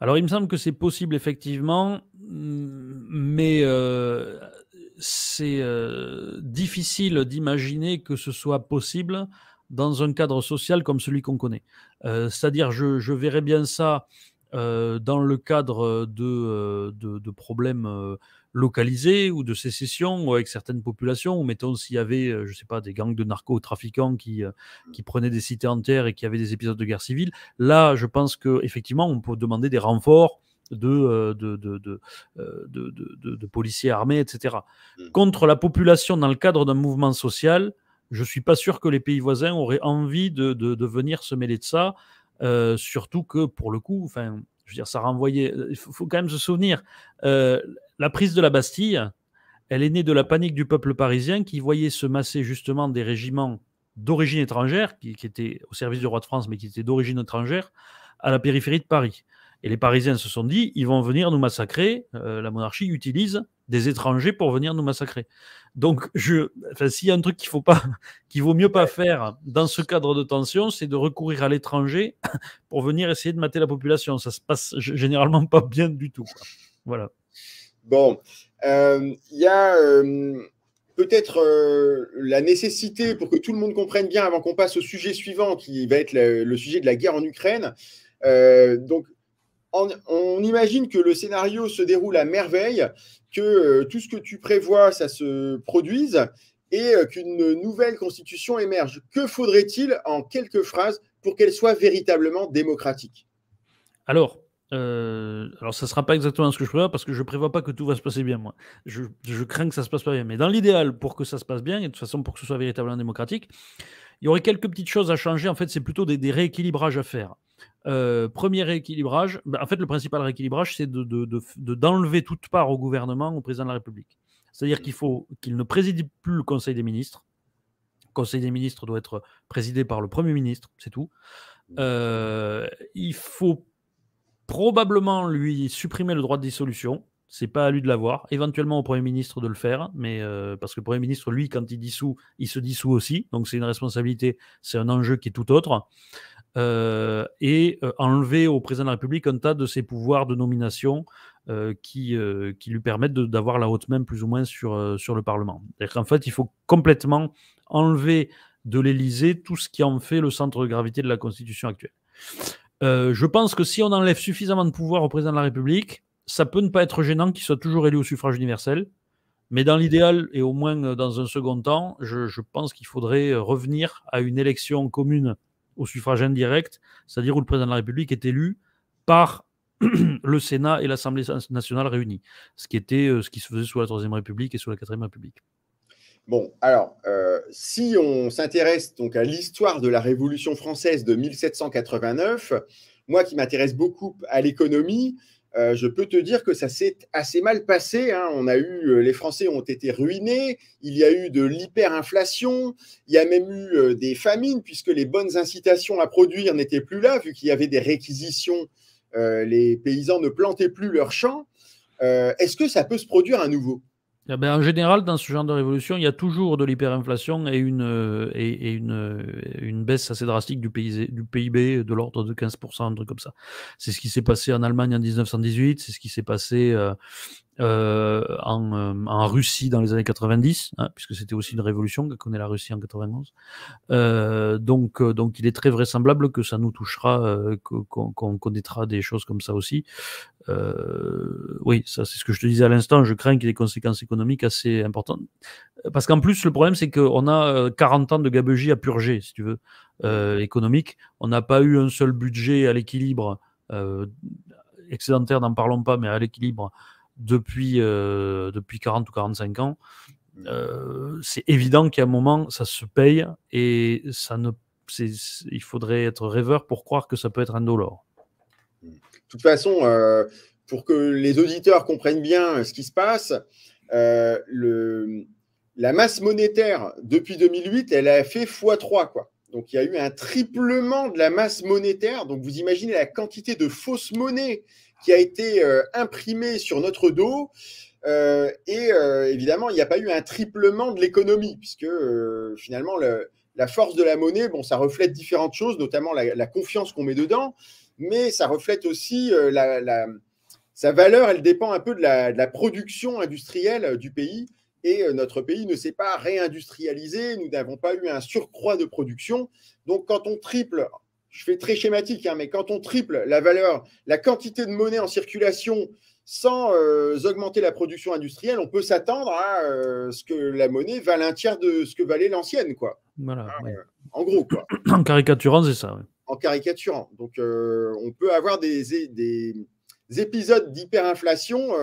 alors, il me semble que c'est possible, effectivement, mm, mais c'est euh, difficile d'imaginer que ce soit possible dans un cadre social comme celui qu'on connaît. Euh, c'est-à-dire, je, verrais bien ça euh, dans le cadre de, de, problèmes localisés ou de sécession avec certaines populations, ou mettons s'il y avait, je ne sais pas, des gangs de narco-trafiquants qui, qui prenaient des cités entières et qui avaient des épisodes de guerre civile. Là, je pense qu'effectivement, on peut demander des renforts euh, euh, de, de, policiers armés, etc. Mmh. Contre la population dans le cadre d'un mouvement social, je ne suis pas sûr que les pays voisins auraient envie de, venir se mêler de ça, euh, surtout que pour le coup, enfin, je veux dire, ça renvoyait. Il faut, quand même se souvenir, la prise de la Bastille, elle est née de la panique du peuple parisien qui voyait se masser justement des régiments d'origine étrangère, qui, étaient au service du roi de France, mais qui étaient d'origine étrangère, à la périphérie de Paris. Et les Parisiens se sont dit, ils vont venir nous massacrer. Euh, la monarchie utilise des étrangers pour venir nous massacrer. Donc, s'il y a un truc qu'il faut pas, [laughs] qu'il vaut mieux pas faire dans ce cadre de tension, c'est de recourir à l'étranger [laughs] pour venir essayer de mater la population. Ça se passe généralement pas bien du tout. Voilà. Bon, euh, il y a euh, peut-être la nécessité pour que tout le monde comprenne bien avant qu'on passe au sujet suivant, qui va être le, le sujet de la guerre en Ukraine. donc, on, imagine que le scénario se déroule à merveille, que euh, tout ce que tu prévois, ça se produise et euh, qu'une nouvelle constitution émerge. Que faudrait-il en quelques phrases pour qu'elle soit véritablement démocratique Alors, euh, alors, ça ne sera pas exactement ce que je prévois parce que je ne prévois pas que tout va se passer bien, moi. Je, je crains que ça ne se passe pas bien. Mais dans l'idéal, pour que ça se passe bien, et de toute façon, pour que ce soit véritablement démocratique, il y aurait quelques petites choses à changer. En fait, c'est plutôt des, rééquilibrages à faire. Euh, premier rééquilibrage, bah, en fait, le principal rééquilibrage, c'est d'enlever de, toute part au gouvernement, au président de la République. C'est-à-dire qu'il faut qu'il ne préside plus le Conseil des ministres. Le Conseil des ministres doit être présidé par le Premier ministre, c'est tout. Euh, il faut probablement lui supprimer le droit de dissolution c'est pas à lui de l'avoir. Éventuellement au Premier ministre de le faire, mais euh, parce que le Premier ministre, lui, quand il dissout, il se dissout aussi. Donc c'est une responsabilité, c'est un enjeu qui est tout autre. Euh, et euh, enlever au président de la République un tas de ses pouvoirs de nomination qui, qui lui permettent d'avoir la haute main plus ou moins sur, sur le Parlement. cest à qu'en fait, il faut complètement enlever de l'Élysée tout ce qui en fait le centre de gravité de la Constitution actuelle. je pense que si on enlève suffisamment de pouvoir au président de la République, ça peut ne pas être gênant qu'il soit toujours élu au suffrage universel. Mais dans l'idéal, et au moins euh, dans un second temps, je, pense qu'il faudrait euh, revenir à une élection commune au suffrage indirect, c'est-à-dire où le président de la République est élu par [clears throat] le Sénat et l'Assemblée nationale réunies, ce qui était euh, ce qui se faisait sous la Troisième République et sous la Quatrième République. Bon, alors, si on s'intéresse donc à l'histoire de la Révolution française de 1789, moi qui m'intéresse beaucoup à l'économie, euh, je peux te dire que ça s'est assez mal passé. Hein. On a eu, euh, les Français ont été ruinés, il y a eu de l'hyperinflation, il y a même eu euh, des famines puisque les bonnes incitations à produire n'étaient plus là vu qu'il y avait des réquisitions, les paysans ne plantaient plus leurs champs. Est-ce que ça peut se produire à nouveau eh ben, en général, dans ce genre de révolution, il y a toujours de l'hyperinflation et, une, euh, et, une, euh, une, baisse assez drastique du, pays, du PIB de l'ordre de 15%, un truc comme ça. C'est ce qui s'est passé en Allemagne en 1918, c'est ce qui s'est passé euh, euh, en, euh, en, Russie dans les années 90, hein, puisque c'était aussi une révolution que connaît la Russie en 91. Euh, donc, euh, donc, il est très vraisemblable que ça nous touchera, qu'on connaîtra des choses comme ça aussi. oui, ça, c'est ce que je te disais à l'instant. Je crains qu'il y ait des conséquences économiques assez importantes. Parce qu'en plus, le problème, c'est qu'on a 40 ans de gabegie à purger, si tu veux, économique. On n'a pas eu un seul budget à l'équilibre excédentaire, n'en parlons pas, mais à l'équilibre depuis, euh, depuis 40 ou 45 ans, euh, c'est évident qu'à un moment, ça se paye et ça ne, il faudrait être rêveur pour croire que ça peut être indolore. De toute façon, euh, pour que les auditeurs comprennent bien ce qui se passe, le, la masse monétaire depuis 2008, elle a fait x3. Quoi. Donc il y a eu un triplement de la masse monétaire. Donc vous imaginez la quantité de fausses monnaies qui a été euh, imprimé sur notre dos. Euh, et euh, évidemment, il n'y a pas eu un triplement de l'économie, puisque finalement, le, la force de la monnaie, bon, ça reflète différentes choses, notamment la, confiance qu'on met dedans, mais ça reflète aussi la, sa valeur, elle dépend un peu de la, production industrielle du pays. Et notre pays ne s'est pas réindustrialisé, nous n'avons pas eu un surcroît de production. Donc quand on triple je fais très schématique, hein, mais quand on triple la valeur, la quantité de monnaie en circulation sans euh, augmenter la production industrielle, on peut s'attendre à euh, ce que la monnaie vale un tiers de ce que valait l'ancienne, quoi. Voilà. Euh, en gros, quoi. [clears throat] en caricaturant, c'est ça. En caricaturant. Donc, on peut avoir des, des épisodes d'hyperinflation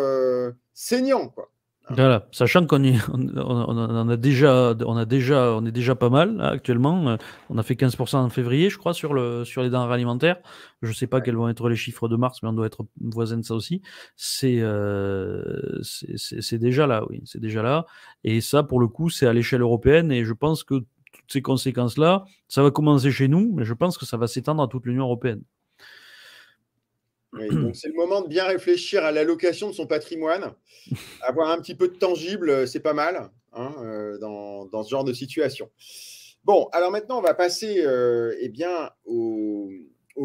saignants, quoi. Ah. Voilà, sachant qu'on on, on, on a déjà, on a déjà, on est déjà pas mal actuellement. Euh, on a fait 15% en février, je crois, sur le sur les denrées alimentaires. Je sais pas quels vont être les chiffres de mars, mais on doit être voisin de ça aussi. C'est euh, c'est déjà là, oui, c'est déjà là. Et ça, pour le coup, c'est à l'échelle européenne. Et je pense que toutes ces conséquences là, ça va commencer chez nous, mais je pense que ça va s'étendre à toute l'Union européenne c'est le moment de bien réfléchir à l'allocation de son patrimoine. [laughs] Avoir un petit peu de tangible, euh, c'est pas mal hein, euh, dans, ce genre de situation. Bon, alors maintenant, on va passer euh, eh bien, au,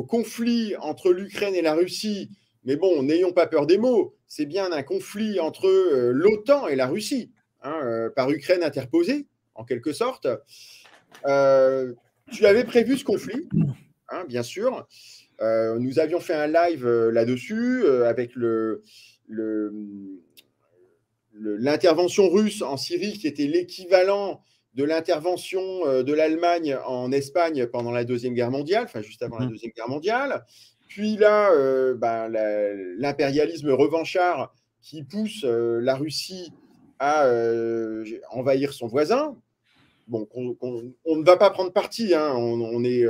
conflit entre l'Ukraine et la Russie. Mais bon, n'ayons pas peur des mots, c'est bien un conflit entre l'OTAN et la Russie, hein, par Ukraine interposée, en quelque sorte. tu avais prévu ce conflit, hein, bien sûr. Euh, nous avions fait un live euh, là-dessus euh, avec le, le, l'intervention russe en Syrie qui était l'équivalent de l'intervention de l'Allemagne en Espagne pendant la Deuxième Guerre mondiale, enfin juste avant la mm. Deuxième Guerre mondiale. Puis là, ben, l'impérialisme revanchard qui pousse la Russie à envahir son voisin. Bon, on ne va pas prendre parti, hein. on, est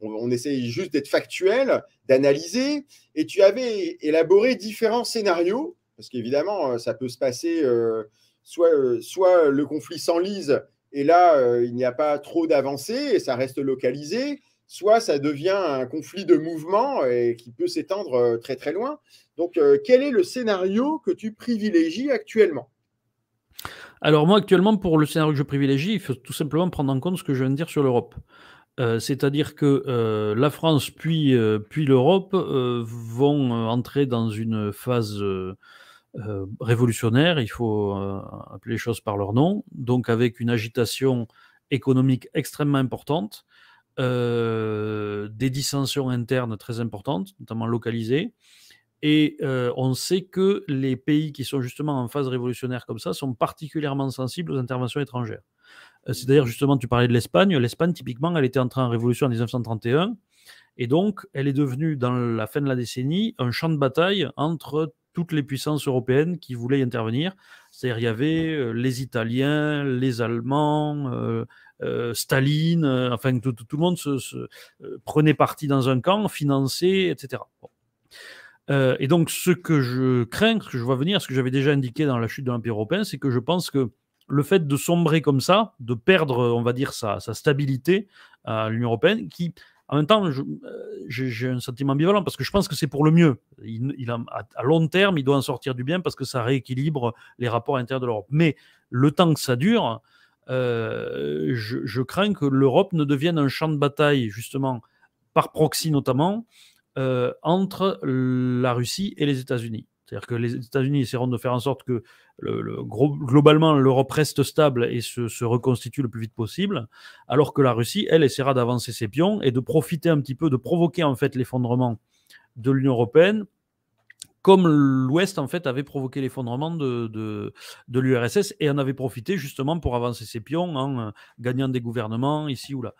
on, essaie essaye juste d'être factuel, d'analyser, et tu avais élaboré différents scénarios, parce qu'évidemment, euh, ça peut se passer, euh, euh, soit, le conflit s'enlise, et là, il n'y a pas trop d'avancée, et ça reste localisé, soit ça devient un conflit de mouvement et qui peut s'étendre très très loin. Donc, quel est le scénario que tu privilégies actuellement alors moi actuellement, pour le scénario que je privilégie, il faut tout simplement prendre en compte ce que je viens de dire sur l'Europe. Euh, c'est-à-dire que euh, la France puis, euh, puis l'Europe vont entrer dans une phase révolutionnaire, il faut appeler les choses par leur nom, donc avec une agitation économique extrêmement importante, des dissensions internes très importantes, notamment localisées, et on sait que les pays qui sont justement en phase révolutionnaire comme ça sont particulièrement sensibles aux interventions étrangères. Euh, c'est-à-dire, justement, tu parlais de l'Espagne. L'Espagne, typiquement, elle était entrée en révolution en 1931. Et donc, elle est devenue, dans la fin de la décennie, un champ de bataille entre toutes les puissances européennes qui voulaient y intervenir. C'est-à-dire, il y avait euh, les Italiens, les Allemands, euh, Staline, enfin, tout, le monde se, prenait parti dans un camp, finançait, etc. et donc, ce que je crains, ce que je vois venir, ce que j'avais déjà indiqué dans la chute de l'Empire européen, c'est que je pense que le fait de sombrer comme ça, de perdre, on va dire, sa, sa stabilité euh, à l'Union européenne, qui, en même temps, euh, j'ai un sentiment ambivalent parce que je pense que c'est pour le mieux. à long terme, il doit en sortir du bien parce que ça rééquilibre les rapports internes de l'Europe. Mais le temps que ça dure, euh, je, crains que l'Europe ne devienne un champ de bataille, justement, par proxy notamment, entre la Russie et les États-Unis. C'est-à-dire que les États-Unis essaieront de faire en sorte que globalement l'Europe reste stable et se, reconstitue le plus vite possible, alors que la Russie, elle, essaiera d'avancer ses pions et de profiter un petit peu, de provoquer en fait l'effondrement de l'Union européenne, comme l'Ouest en fait avait provoqué l'effondrement de, de l'URSS et en avait profité justement pour avancer ses pions en euh, gagnant des gouvernements ici ou là.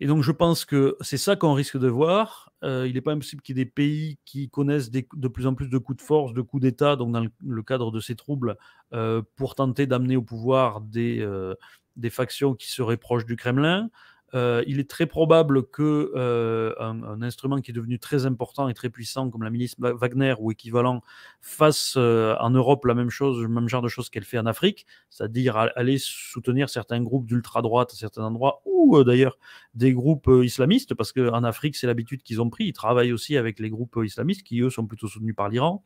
Et donc, je pense que c'est ça qu'on risque de voir. Euh, il n'est pas impossible qu'il y ait des pays qui connaissent de plus en plus de coups de force, de coups d'État, donc dans le, cadre de ces troubles, euh, pour tenter d'amener au pouvoir des, euh, des factions qui seraient proches du Kremlin. Euh, il est très probable que euh, un, instrument qui est devenu très important et très puissant, comme la ministre Wagner ou équivalent, fasse euh, en Europe la même chose, le même genre de choses qu'elle fait en Afrique, c'est-à-dire aller soutenir certains groupes d'ultra-droite à certains endroits, ou d'ailleurs des groupes islamistes, parce qu'en Afrique, c'est l'habitude qu'ils ont pris. Ils travaillent aussi avec les groupes islamistes qui, eux, sont plutôt soutenus par l'Iran.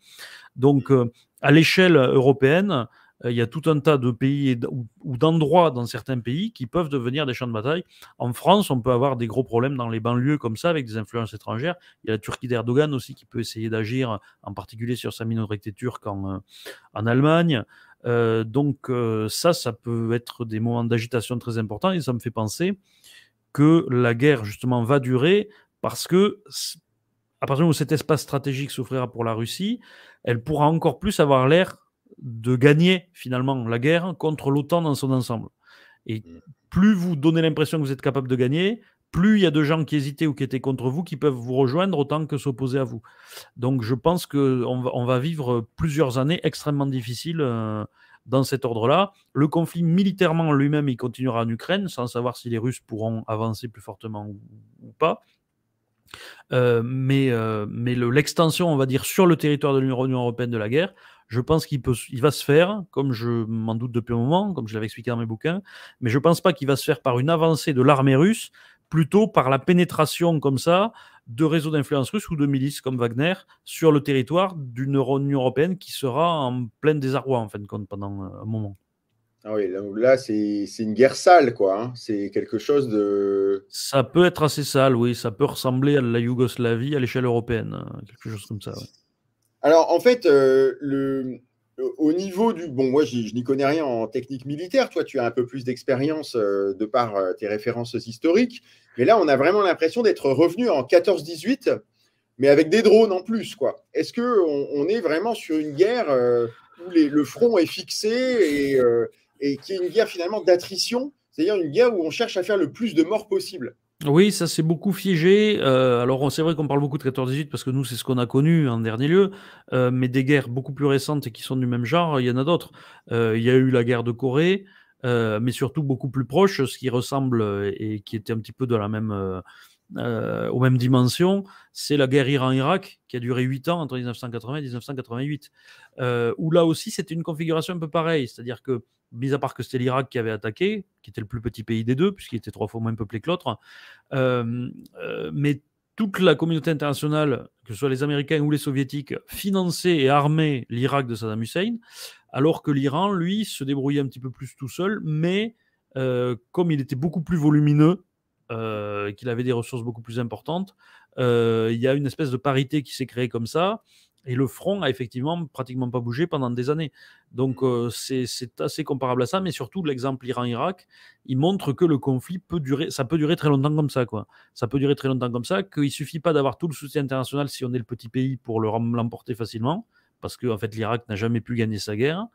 Donc, mmh. à l'échelle européenne, euh, il y a tout un tas de pays ou, d'endroits dans certains pays qui peuvent devenir des champs de bataille. En France, on peut avoir des gros problèmes dans les banlieues comme ça avec des influences étrangères. Il y a la Turquie d'Erdogan aussi qui peut essayer d'agir, en particulier sur sa minorité turque en, euh, en Allemagne. Euh, donc ça, ça peut être des moments d'agitation très importants et ça me fait penser que la guerre justement va durer parce que à partir où cet espace stratégique souffrira pour la Russie, elle pourra encore plus avoir l'air de gagner finalement la guerre contre l'OTAN dans son ensemble. Et mm. plus vous donnez l'impression que vous êtes capable de gagner, plus il y a de gens qui hésitaient ou qui étaient contre vous qui peuvent vous rejoindre autant que s'opposer à vous. Donc je pense qu'on on va vivre plusieurs années extrêmement difficiles euh, dans cet ordre-là. Le conflit militairement lui-même, il continuera en Ukraine sans savoir si les Russes pourront avancer plus fortement ou, pas. Euh, mais, euh, l'extension, on va dire, sur le territoire de l'Union européenne de la guerre, je pense qu'il peut, il va se faire, comme je m'en doute depuis un moment, comme je l'avais expliqué dans mes bouquins, mais je ne pense pas qu'il va se faire par une avancée de l'armée russe, plutôt par la pénétration comme ça de réseaux d'influence russes ou de milices comme Wagner sur le territoire d'une Union européenne qui sera en plein désarroi en fin de compte pendant euh, un moment. Ah oui, là, c'est une guerre sale, quoi. Hein. C'est quelque chose de. Ça peut être assez sale, oui. Ça peut ressembler à la Yougoslavie à l'échelle européenne, quelque chose comme ça. Ouais. Alors, en fait, euh, au niveau du. Bon, moi, je n'y connais rien en technique militaire. Toi, tu as un peu plus d'expérience euh, de par euh, tes références historiques. Mais là, on a vraiment l'impression d'être revenu en 14-18, mais avec des drones en plus. quoi. Est-ce qu'on on est vraiment sur une guerre où le front est fixé et, et qui est une guerre finalement d'attrition, c'est-à-dire une guerre où on cherche à faire le plus de morts possible oui, ça s'est beaucoup figé. Euh, alors, c'est vrai qu'on parle beaucoup de 14-18 parce que nous, c'est ce qu'on a connu en dernier lieu. Euh, mais des guerres beaucoup plus récentes et qui sont du même genre, il y en a d'autres. Euh, il y a eu la guerre de Corée, mais surtout beaucoup plus proche, ce qui ressemble et qui était un petit peu de la même. aux mêmes dimensions, c'est la guerre Iran-Irak qui a duré 8 ans entre 1980 et 1988, où là aussi c'était une configuration un peu pareille, c'est-à-dire que mis à part que c'était l'Irak qui avait attaqué, qui était le plus petit pays des deux, puisqu'il était trois fois moins peuplé que l'autre. Euh, euh, mais toute la communauté internationale, que ce soit les Américains ou les Soviétiques, finançait et armait l'Irak de Saddam Hussein, alors que l'Iran, lui, se débrouillait un petit peu plus tout seul, mais euh, comme il était beaucoup plus volumineux, qu'il avait des ressources beaucoup plus importantes, il y a une espèce de parité qui s'est créée comme ça, et le front a effectivement pratiquement pas bougé pendant des années. Donc mmh. euh, c'est assez comparable à ça, mais surtout l'exemple Iran-Irak, il montre que le conflit peut durer, ça peut durer très longtemps comme ça, quoi. Ça peut durer très longtemps comme ça, qu'il suffit pas d'avoir tout le soutien international si on est le petit pays pour l'emporter facilement, parce que en fait l'Irak n'a jamais pu gagner sa guerre,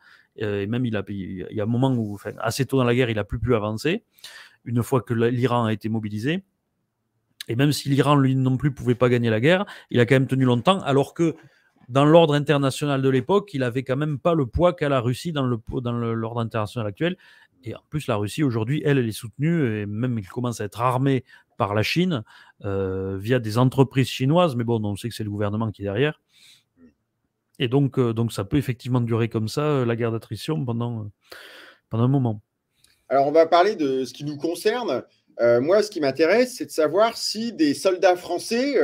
euh, et même il, a, il y a un moment où, assez tôt dans la guerre, il a plus pu avancer, une fois que l'Iran a été mobilisé. Et même si l'Iran, lui non plus, pouvait pas gagner la guerre, il a quand même tenu longtemps, alors que dans l'ordre international de l'époque, il avait quand même pas le poids qu'a la Russie dans l'ordre dans l'ordre international actuel. Et en plus, la Russie aujourd'hui, elle, elle est soutenue et même il commence à être armée par la Chine euh, via des entreprises chinoises. Mais bon, on sait que c'est le gouvernement qui est derrière. Et donc, euh, donc ça peut effectivement durer comme ça, euh, la guerre d'attrition, pendant, pendant un moment. Alors, on va parler de ce qui nous concerne. moi, ce qui m'intéresse, c'est de savoir si des soldats français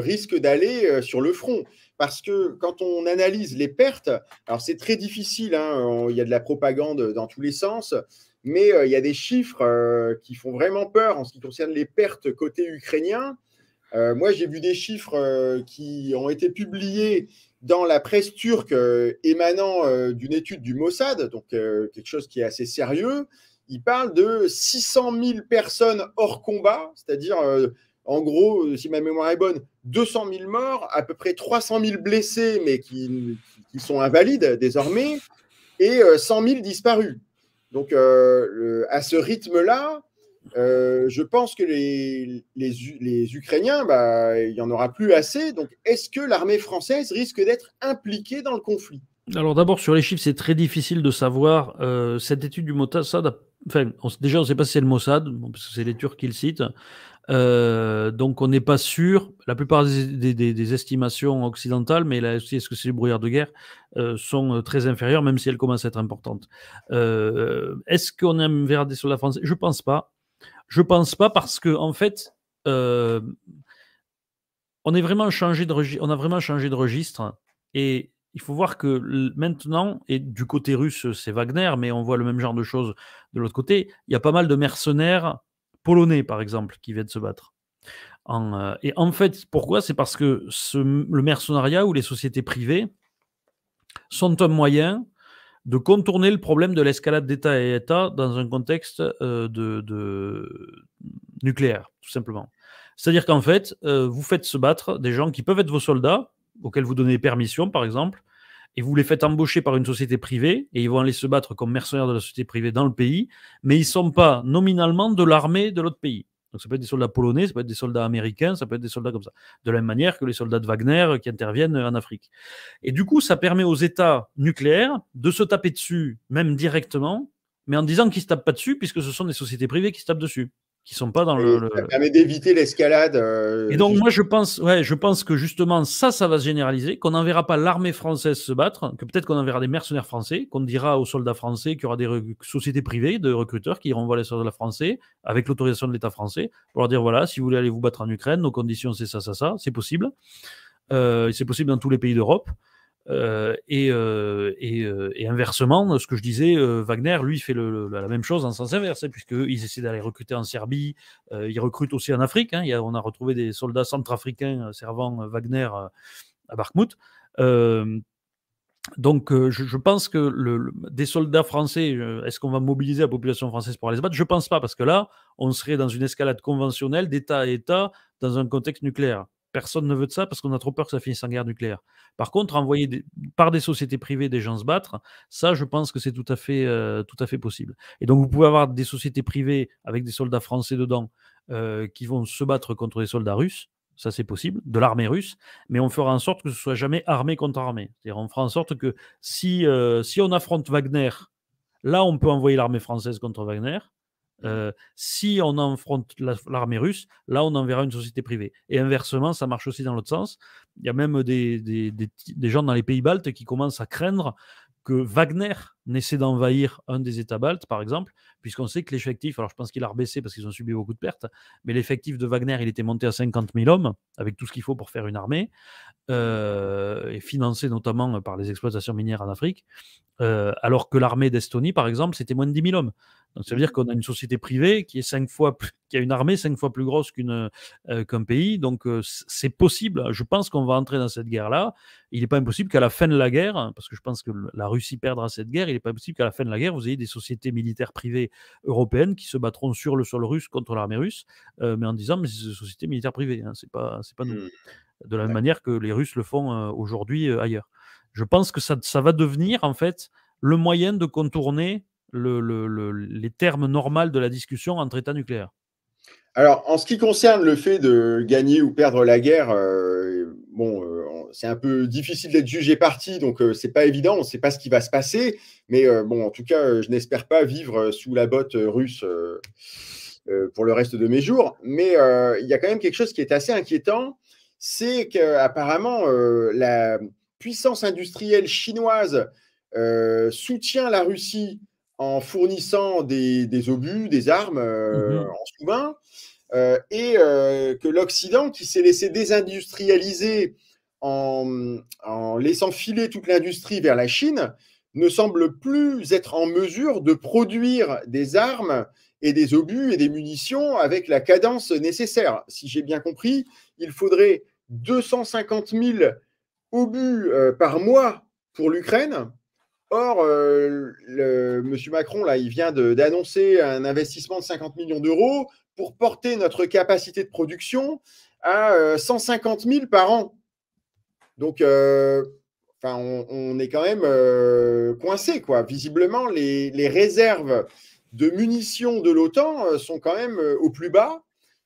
risquent d'aller sur le front parce que quand on analyse les pertes, alors c'est très difficile, hein, il y a de la propagande dans tous les sens, mais euh, il y a des chiffres euh, qui font vraiment peur en ce qui concerne les pertes côté ukrainien. Euh, moi, j'ai vu des chiffres qui ont été publiés dans la presse turque émanant d'une étude du Mossad, donc quelque chose qui est assez sérieux. Il parle de 600 000 personnes hors combat, c'est-à-dire en gros, euh, si ma mémoire est bonne, 200 000 morts, à peu près 300 000 blessés, mais qui, sont invalides désormais, et 100 euh, 000 disparus. Donc, euh, à ce rythme-là, je pense que les, Ukrainiens, bah, il n'y en aura plus assez. Donc, est-ce que l'armée française risque d'être impliquée dans le conflit alors d'abord sur les chiffres, c'est très difficile de savoir. cette étude du Mossad, déjà on ne sait pas si c'est le Mossad, parce que c'est les Turcs qui le citent, euh, donc on n'est pas sûr. La plupart des, estimations occidentales, mais là aussi, est-ce que c'est les brouillards de guerre, euh, sont euh, très inférieures, même si elles commencent à être importantes. est-ce qu'on aime verra des soldats français Je pense pas. Je pense pas parce que en fait, on est vraiment changé de on a vraiment changé de registre et il faut voir que maintenant, et du côté russe, c'est Wagner, mais on voit le même genre de choses de l'autre côté, il y a pas mal de mercenaires polonais, par exemple, qui viennent de se battre. Euh, et en fait, pourquoi C'est parce que le mercenariat ou les sociétés privées sont un moyen de contourner le problème de l'escalade d'État et État dans un contexte euh, de, nucléaire, tout simplement. C'est-à-dire qu'en fait, euh, vous faites se battre des gens qui peuvent être vos soldats, auxquels vous donnez permission, par exemple, et vous les faites embaucher par une société privée, et ils vont aller se battre comme mercenaires de la société privée dans le pays, mais ils ne sont pas nominalement de l'armée de l'autre pays. Donc ça peut être des soldats polonais, ça peut être des soldats américains, ça peut être des soldats comme ça. De la même manière que les soldats de Wagner qui interviennent en Afrique. Et du coup, ça permet aux États nucléaires de se taper dessus, même directement, mais en disant qu'ils ne se tapent pas dessus, puisque ce sont des sociétés privées qui se tapent dessus qui sont pas dans le. Ça permet d'éviter l'escalade. Euh, et donc moi je pense, ouais, je pense que justement ça, ça va se généraliser, qu'on n'enverra pas l'armée française se battre, que peut-être qu'on enverra des mercenaires français, qu'on dira aux soldats français qu'il y aura des sociétés privées de recruteurs qui iront voir les soldats français avec l'autorisation de l'État français pour leur dire voilà, si vous voulez aller vous battre en Ukraine, nos conditions c'est ça, ça, ça, c'est possible. Euh, c'est possible dans tous les pays d'Europe. Euh, euh, euh, et, inversement, ce que je disais, Wagner, lui, fait la même chose en sens inverse, hein, puisqu'ils essaient d'aller recruter en Serbie, ils recrutent aussi en Afrique. Hein. on a retrouvé des soldats centrafricains servant Wagner à Bakhmut. donc, je, pense que le, des soldats français, est-ce qu'on va mobiliser la population française pour aller se battre Je ne pense pas, parce que là, on serait dans une escalade conventionnelle d'État à État dans un contexte nucléaire. Personne ne veut de ça parce qu'on a trop peur que ça finisse en guerre nucléaire. Par contre, envoyer par des sociétés privées des gens se battre, ça, je pense que c'est tout, à fait, euh, tout à fait possible. Et donc, vous pouvez avoir des sociétés privées avec des soldats français dedans euh, qui vont se battre contre des soldats russes. Ça, c'est possible, de l'armée russe, mais on fera en sorte que ce soit jamais armée contre armée. C'est-à-dire, on fera en sorte que si, euh, si on affronte Wagner, là, on peut envoyer l'armée française contre Wagner, Mmh. si on affronte l'armée russe, là, on enverra une société privée. Et inversement, ça marche aussi dans l'autre sens. Il y a même des, gens dans les pays baltes qui commencent à craindre que Wagner n'essaie d'envahir un des États baltes, par exemple, puisqu'on sait que l'effectif, alors je pense qu'il a rebaissé parce qu'ils ont subi beaucoup de pertes, mais l'effectif de Wagner, il était monté à 50 000 hommes, avec tout ce qu'il faut pour faire une armée, et financé notamment par les exploitations minières en Afrique, alors que l'armée d'Estonie, par exemple, c'était moins de 10 000 hommes. Donc ça veut dire qu'on a une société privée qui est cinq fois qui a une armée cinq fois plus grosse qu'une euh, qu'un pays. Donc euh, c'est possible. Je pense qu'on va entrer dans cette guerre-là. Il n'est pas impossible qu'à la fin de la guerre, parce que je pense que la Russie perdra cette guerre, il n'est pas impossible qu'à la fin de la guerre, vous ayez des sociétés militaires privées européennes qui se battront sur le sol russe contre l'armée russe, euh, mais en disant mais c'est des sociétés militaires privées, Ce hein, c'est pas c'est pas nous. Mmh. De la même manière que les Russes le font aujourd'hui ailleurs. Je pense que ça, ça va devenir en fait le moyen de contourner le, les termes normaux de la discussion entre États nucléaires alors, en ce qui concerne le fait de gagner ou perdre la guerre, euh, bon, euh, c'est un peu difficile d'être jugé parti, donc ce euh, c'est pas évident, on ne sait pas ce qui va se passer, mais bon, en tout cas, je n'espère pas vivre sous la botte russe pour le reste de mes jours. Mais il y a quand même quelque chose qui est assez inquiétant, c'est qu'apparemment la puissance industrielle chinoise soutient la Russie en fournissant des, obus, des armes mmh euh, en sous euh, et euh, que l'Occident, qui s'est laissé désindustrialiser en, en laissant filer toute l'industrie vers la Chine, ne semble plus être en mesure de produire des armes et des obus et des munitions avec la cadence nécessaire. Si j'ai bien compris, il faudrait 250 000 obus par mois pour l'Ukraine Or, euh, Monsieur Macron, là, il vient d'annoncer un investissement de 50 millions d'euros pour porter notre capacité de production à 150 euh, 000 par an. Donc, euh, on, est quand même coincé, quoi. Visiblement, les, réserves de munitions de l'OTAN sont quand même au plus bas.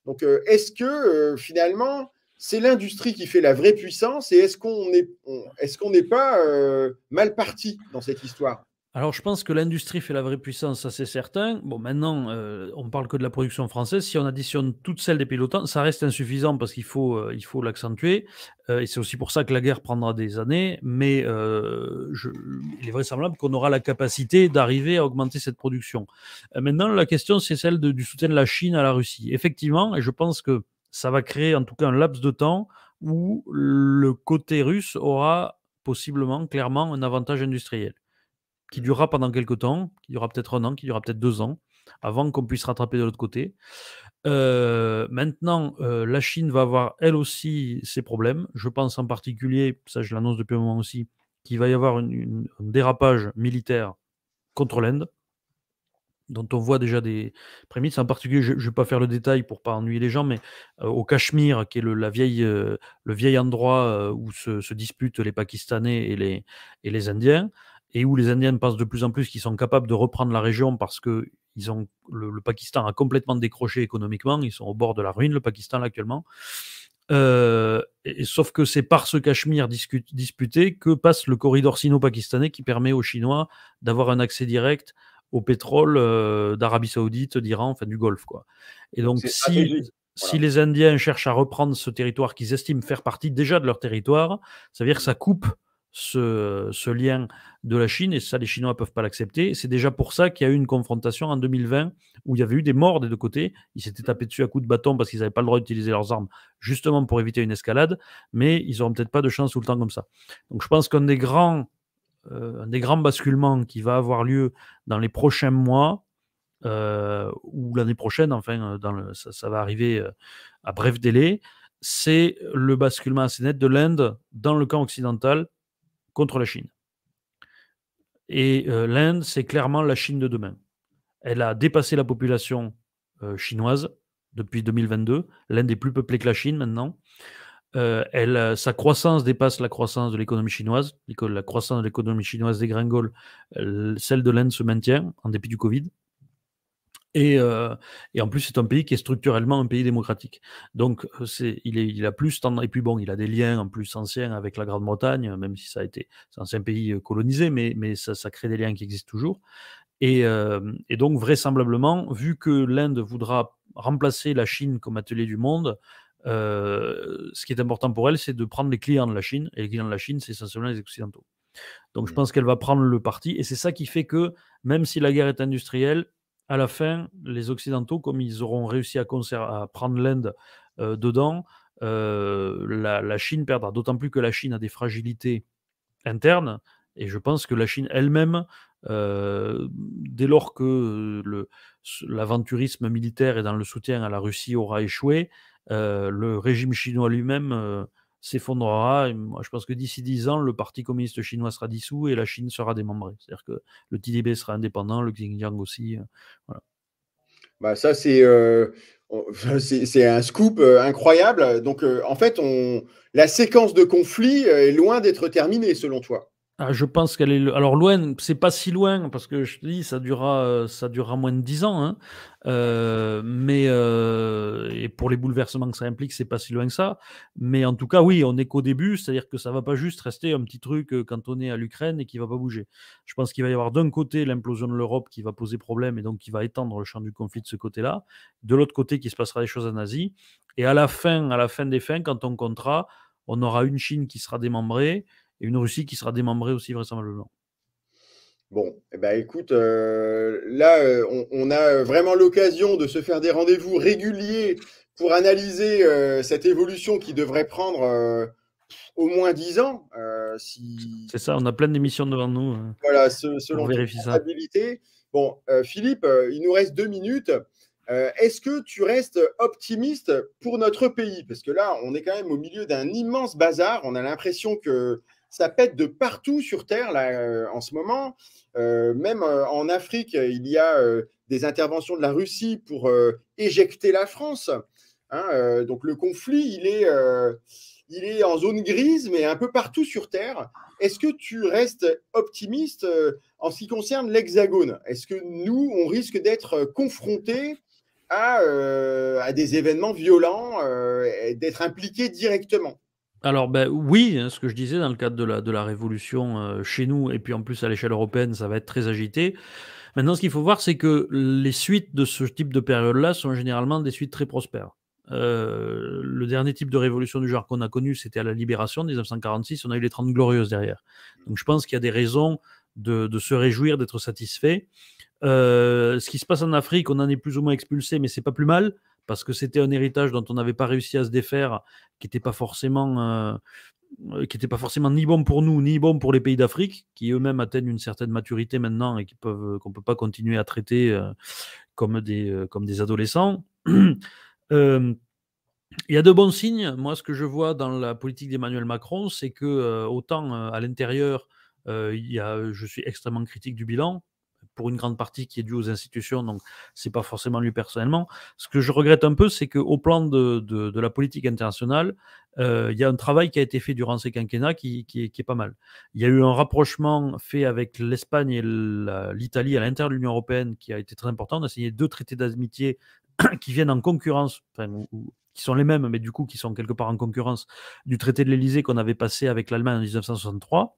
Donc, est-ce que finalement, c'est l'industrie qui fait la vraie puissance et est-ce qu'on n'est est pas euh, mal parti dans cette histoire alors je pense que l'industrie fait la vraie puissance, ça c'est certain. Bon, maintenant, euh, on parle que de la production française. Si on additionne toutes celles des pilotants, ça reste insuffisant parce qu'il faut euh, l'accentuer. Euh, et c'est aussi pour ça que la guerre prendra des années. Mais il est vraisemblable qu'on aura la capacité d'arriver à augmenter cette production. maintenant, la question c'est celle du soutien de la Chine à la Russie. Effectivement, et je pense que ça va créer en tout cas un laps de temps où le côté russe aura possiblement, clairement, un avantage industriel qui durera pendant quelques temps, qui durera peut-être un an, qui durera peut-être deux ans, avant qu'on puisse rattraper de l'autre côté. Euh, maintenant, euh, la Chine va avoir elle aussi ses problèmes. Je pense en particulier, ça je l'annonce depuis un moment aussi, qu'il va y avoir un dérapage militaire contre l'Inde dont on voit déjà des prémices. En particulier, je ne vais pas faire le détail pour pas ennuyer les gens, mais euh, au Cachemire, qui est le, la vieille, euh, le vieil endroit euh, où se, disputent les Pakistanais et les, et les Indiens, et où les Indiens passent de plus en plus qu'ils sont capables de reprendre la région parce que ils ont, le, Pakistan a complètement décroché économiquement, ils sont au bord de la ruine, le Pakistan actuellement. sauf que c'est par ce Cachemire disputé que passe le corridor sino-pakistanais qui permet aux Chinois d'avoir un accès direct au pétrole euh, d'Arabie Saoudite, d'Iran, enfin du Golfe. Quoi. Et donc, si, Si les Indiens cherchent à reprendre ce territoire qu'ils estiment faire partie déjà de leur territoire, ça veut dire que ça coupe ce, ce lien de la Chine et ça, les Chinois ne peuvent pas l'accepter. C'est déjà pour ça qu'il y a eu une confrontation en 2020 où il y avait eu des morts des deux côtés. Ils s'étaient mmh. tapés dessus à coups de bâton parce qu'ils n'avaient pas le droit d'utiliser leurs armes, justement pour éviter une escalade, mais ils n'auront peut-être pas de chance tout le temps comme ça. Donc je pense qu'un des grands euh, un des grands basculements qui va avoir lieu dans les prochains mois, euh, ou l'année prochaine, enfin, euh, ça, va arriver à bref délai, c'est le basculement assez net de l'Inde dans le camp occidental contre la Chine. Et l'Inde, c'est clairement la Chine de demain. Elle a dépassé la population chinoise depuis 2022. L'Inde est plus peuplée que la Chine maintenant. Euh, elle, euh, sa croissance dépasse la croissance de l'économie chinoise. La croissance de l'économie chinoise dégringole, euh, celle de l'Inde se maintient en dépit du Covid. Et, et, en plus, c'est un pays qui est structurellement un pays démocratique. Donc, il, a plus Et puis, bon, il a des liens en plus anciens avec la Grande-Bretagne, même si ça a été. C'est un ancien pays colonisé, mais, mais ça, crée des liens qui existent toujours. Et, et donc, vraisemblablement, vu que l'Inde voudra remplacer la Chine comme atelier du monde, euh, ce qui est important pour elle, c'est de prendre les clients de la Chine. Et les clients de la Chine, c'est essentiellement les Occidentaux. Donc je mm. pense qu'elle va prendre le parti. Et c'est ça qui fait que, même si la guerre est industrielle, à la fin, les Occidentaux, comme ils auront réussi à, à prendre l'Inde euh, dedans, euh, la, Chine perdra. D'autant plus que la Chine a des fragilités internes. Et je pense que la Chine elle-même, dès lors que l'aventurisme militaire et dans le soutien à la Russie aura échoué, euh, le régime chinois lui-même euh, s'effondrera. je pense que d'ici 10 ans, le Parti communiste chinois sera dissous et la Chine sera démembrée. C'est-à-dire que le Tibet sera indépendant, le Xinjiang aussi. Euh, voilà. Bah ça, c'est [laughs] un scoop incroyable. Donc, en fait, la séquence de conflits est loin d'être terminée, selon toi. Ah, je pense qu'elle est. Alors, loin, c'est pas si loin, parce que je te dis, ça durera, euh, ça durera moins de dix ans. Hein. Euh, mais euh, et pour les bouleversements que ça implique, c'est pas si loin que ça. Mais en tout cas, oui, on est qu'au début, c'est-à-dire que ça va pas juste rester un petit truc quand on est à l'Ukraine et qui va pas bouger. Je pense qu'il va y avoir d'un côté l'implosion de l'Europe qui va poser problème et donc qui va étendre le champ du conflit de ce côté-là. De l'autre côté, qui se passera des choses en Asie. Et à la fin, à la fin des fins, quand on comptera, on aura une Chine qui sera démembrée et une Russie qui sera démembrée aussi vraisemblablement. Bon, eh ben écoute, euh, là, euh, on, a euh, vraiment l'occasion de se faire des rendez-vous réguliers pour analyser cette évolution qui devrait prendre au moins dix ans. C'est ça, on a plein d'émissions devant nous. Hein, voilà, selon la Bon, Philippe, il nous reste deux minutes. Est-ce que tu restes optimiste pour notre pays Parce que là, on est quand même au milieu d'un immense bazar. On a l'impression que ça pète de partout sur Terre là, euh, en ce moment. Euh, même euh, en Afrique, il y a des interventions de la Russie pour éjecter la France. Hein, donc le conflit, il est, il est en zone grise, mais un peu partout sur Terre. Est-ce que tu restes optimiste en ce qui concerne l'Hexagone Est-ce que nous, on risque d'être confrontés à, à, des événements violents, d'être impliqués directement alors ben, oui, hein, ce que je disais dans le cadre de la, de la révolution euh, chez nous, et puis en plus à l'échelle européenne, ça va être très agité. Maintenant, ce qu'il faut voir, c'est que les suites de ce type de période-là sont généralement des suites très prospères. Euh, le dernier type de révolution du genre qu'on a connu, c'était à la libération de 1946, on a eu les 30 glorieuses derrière. Donc je pense qu'il y a des raisons de, se réjouir, d'être satisfait. Euh, ce qui se passe en Afrique, on en est plus ou moins expulsé, mais c'est pas plus mal parce que c'était un héritage dont on n'avait pas réussi à se défaire, qui n'était pas forcément. Euh, pas forcément ni bon pour nous, ni bon pour les pays d'Afrique, qui eux-mêmes atteignent une certaine maturité maintenant et qui peuvent, qu'on ne peut pas continuer à traiter euh, comme, des, euh, comme des adolescents. [clears throat] Il y a de bons signes. Moi, ce que je vois dans la politique d'Emmanuel Macron, c'est que autant à l'intérieur, je suis extrêmement critique du bilan, pour une grande partie qui est due aux institutions, donc c'est pas forcément lui personnellement. Ce que je regrette un peu, c'est qu'au plan de, la politique internationale, euh, il y a un travail qui a été fait durant ces quinquennats qui, qui, est pas mal. Il y a eu un rapprochement fait avec l'Espagne et l'Italie à l'intérieur de l'Union européenne qui a été très important. On a signé deux traités d'amitié [coughs] qui viennent en concurrence, qui sont les mêmes, mais du coup qui sont quelque part en concurrence du traité de l'Elysée qu'on avait passé avec l'Allemagne en 1963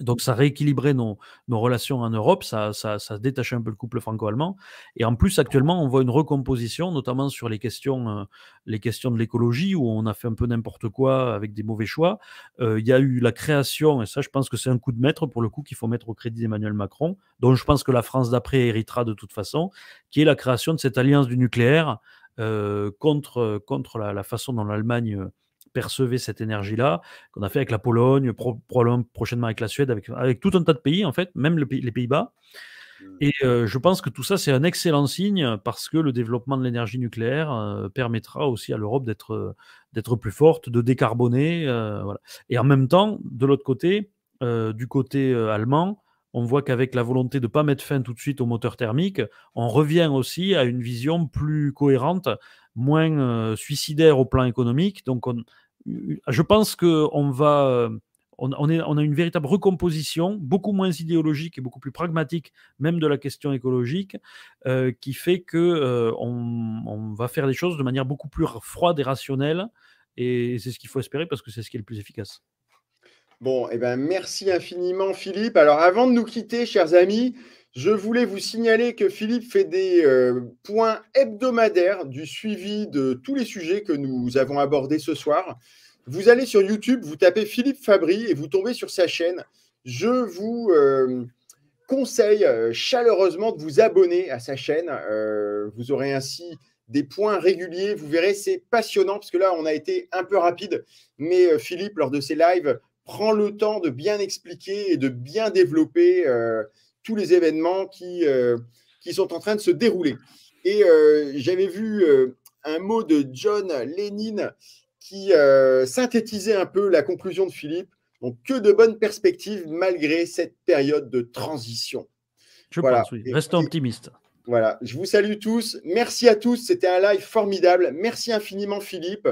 donc ça rééquilibrait nos, nos relations en Europe, ça, ça, détachait un peu le couple franco-allemand. Et en plus, actuellement, on voit une recomposition, notamment sur les questions, euh, les questions de l'écologie, où on a fait un peu n'importe quoi avec des mauvais choix. Euh, il y a eu la création, et ça je pense que c'est un coup de maître pour le coup qu'il faut mettre au crédit d'Emmanuel Macron, dont je pense que la France d'après héritera de toute façon, qui est la création de cette alliance du nucléaire euh, contre, la, façon dont l'Allemagne percevez cette énergie-là, qu'on a fait avec la Pologne, prochainement avec la Suède, avec, avec tout un tas de pays, en fait, même les Pays-Bas. Mmh. Et euh, je pense que tout ça, c'est un excellent signe parce que le développement de l'énergie nucléaire euh, permettra aussi à l'Europe d'être euh, d'être plus forte, de décarboner. Et en même temps, de l'autre côté, du côté allemand, on voit qu'avec la volonté de ne pas mettre fin tout de suite au moteur thermique, on revient aussi à une vision plus cohérente, moins suicidaire au plan économique. Donc on, je pense qu'on euh, On, a une véritable recomposition, beaucoup moins idéologique et beaucoup plus pragmatique, même de la question écologique, euh, qui fait que euh, on, va faire des choses de manière beaucoup plus froide et rationnelle. Et c'est ce qu'il faut espérer parce que c'est ce qui est le plus efficace. Bon, et eh ben, merci infiniment, Philippe. Alors, avant de nous quitter, chers amis, je voulais vous signaler que Philippe fait des euh, points hebdomadaires du suivi de tous les sujets que nous avons abordés ce soir. Vous allez sur YouTube, vous tapez Philippe Fabry et vous tombez sur sa chaîne. Je vous euh, conseille euh, chaleureusement de vous abonner à sa chaîne. vous aurez ainsi des points réguliers. Vous verrez, c'est passionnant parce que là, on a été un peu rapide. Mais Philippe, lors de ses lives, prend le temps de bien expliquer et de bien développer tous les événements qui, euh, qui sont en train de se dérouler. Et euh, j'avais vu euh, un mot de John Lennon qui synthétisait un peu la conclusion de Philippe. Donc, que de bonnes perspectives malgré cette période de transition. Je pense, oui. Restons optimistes. Voilà, je vous salue tous. Merci à tous. C'était un live formidable. Merci infiniment, Philippe.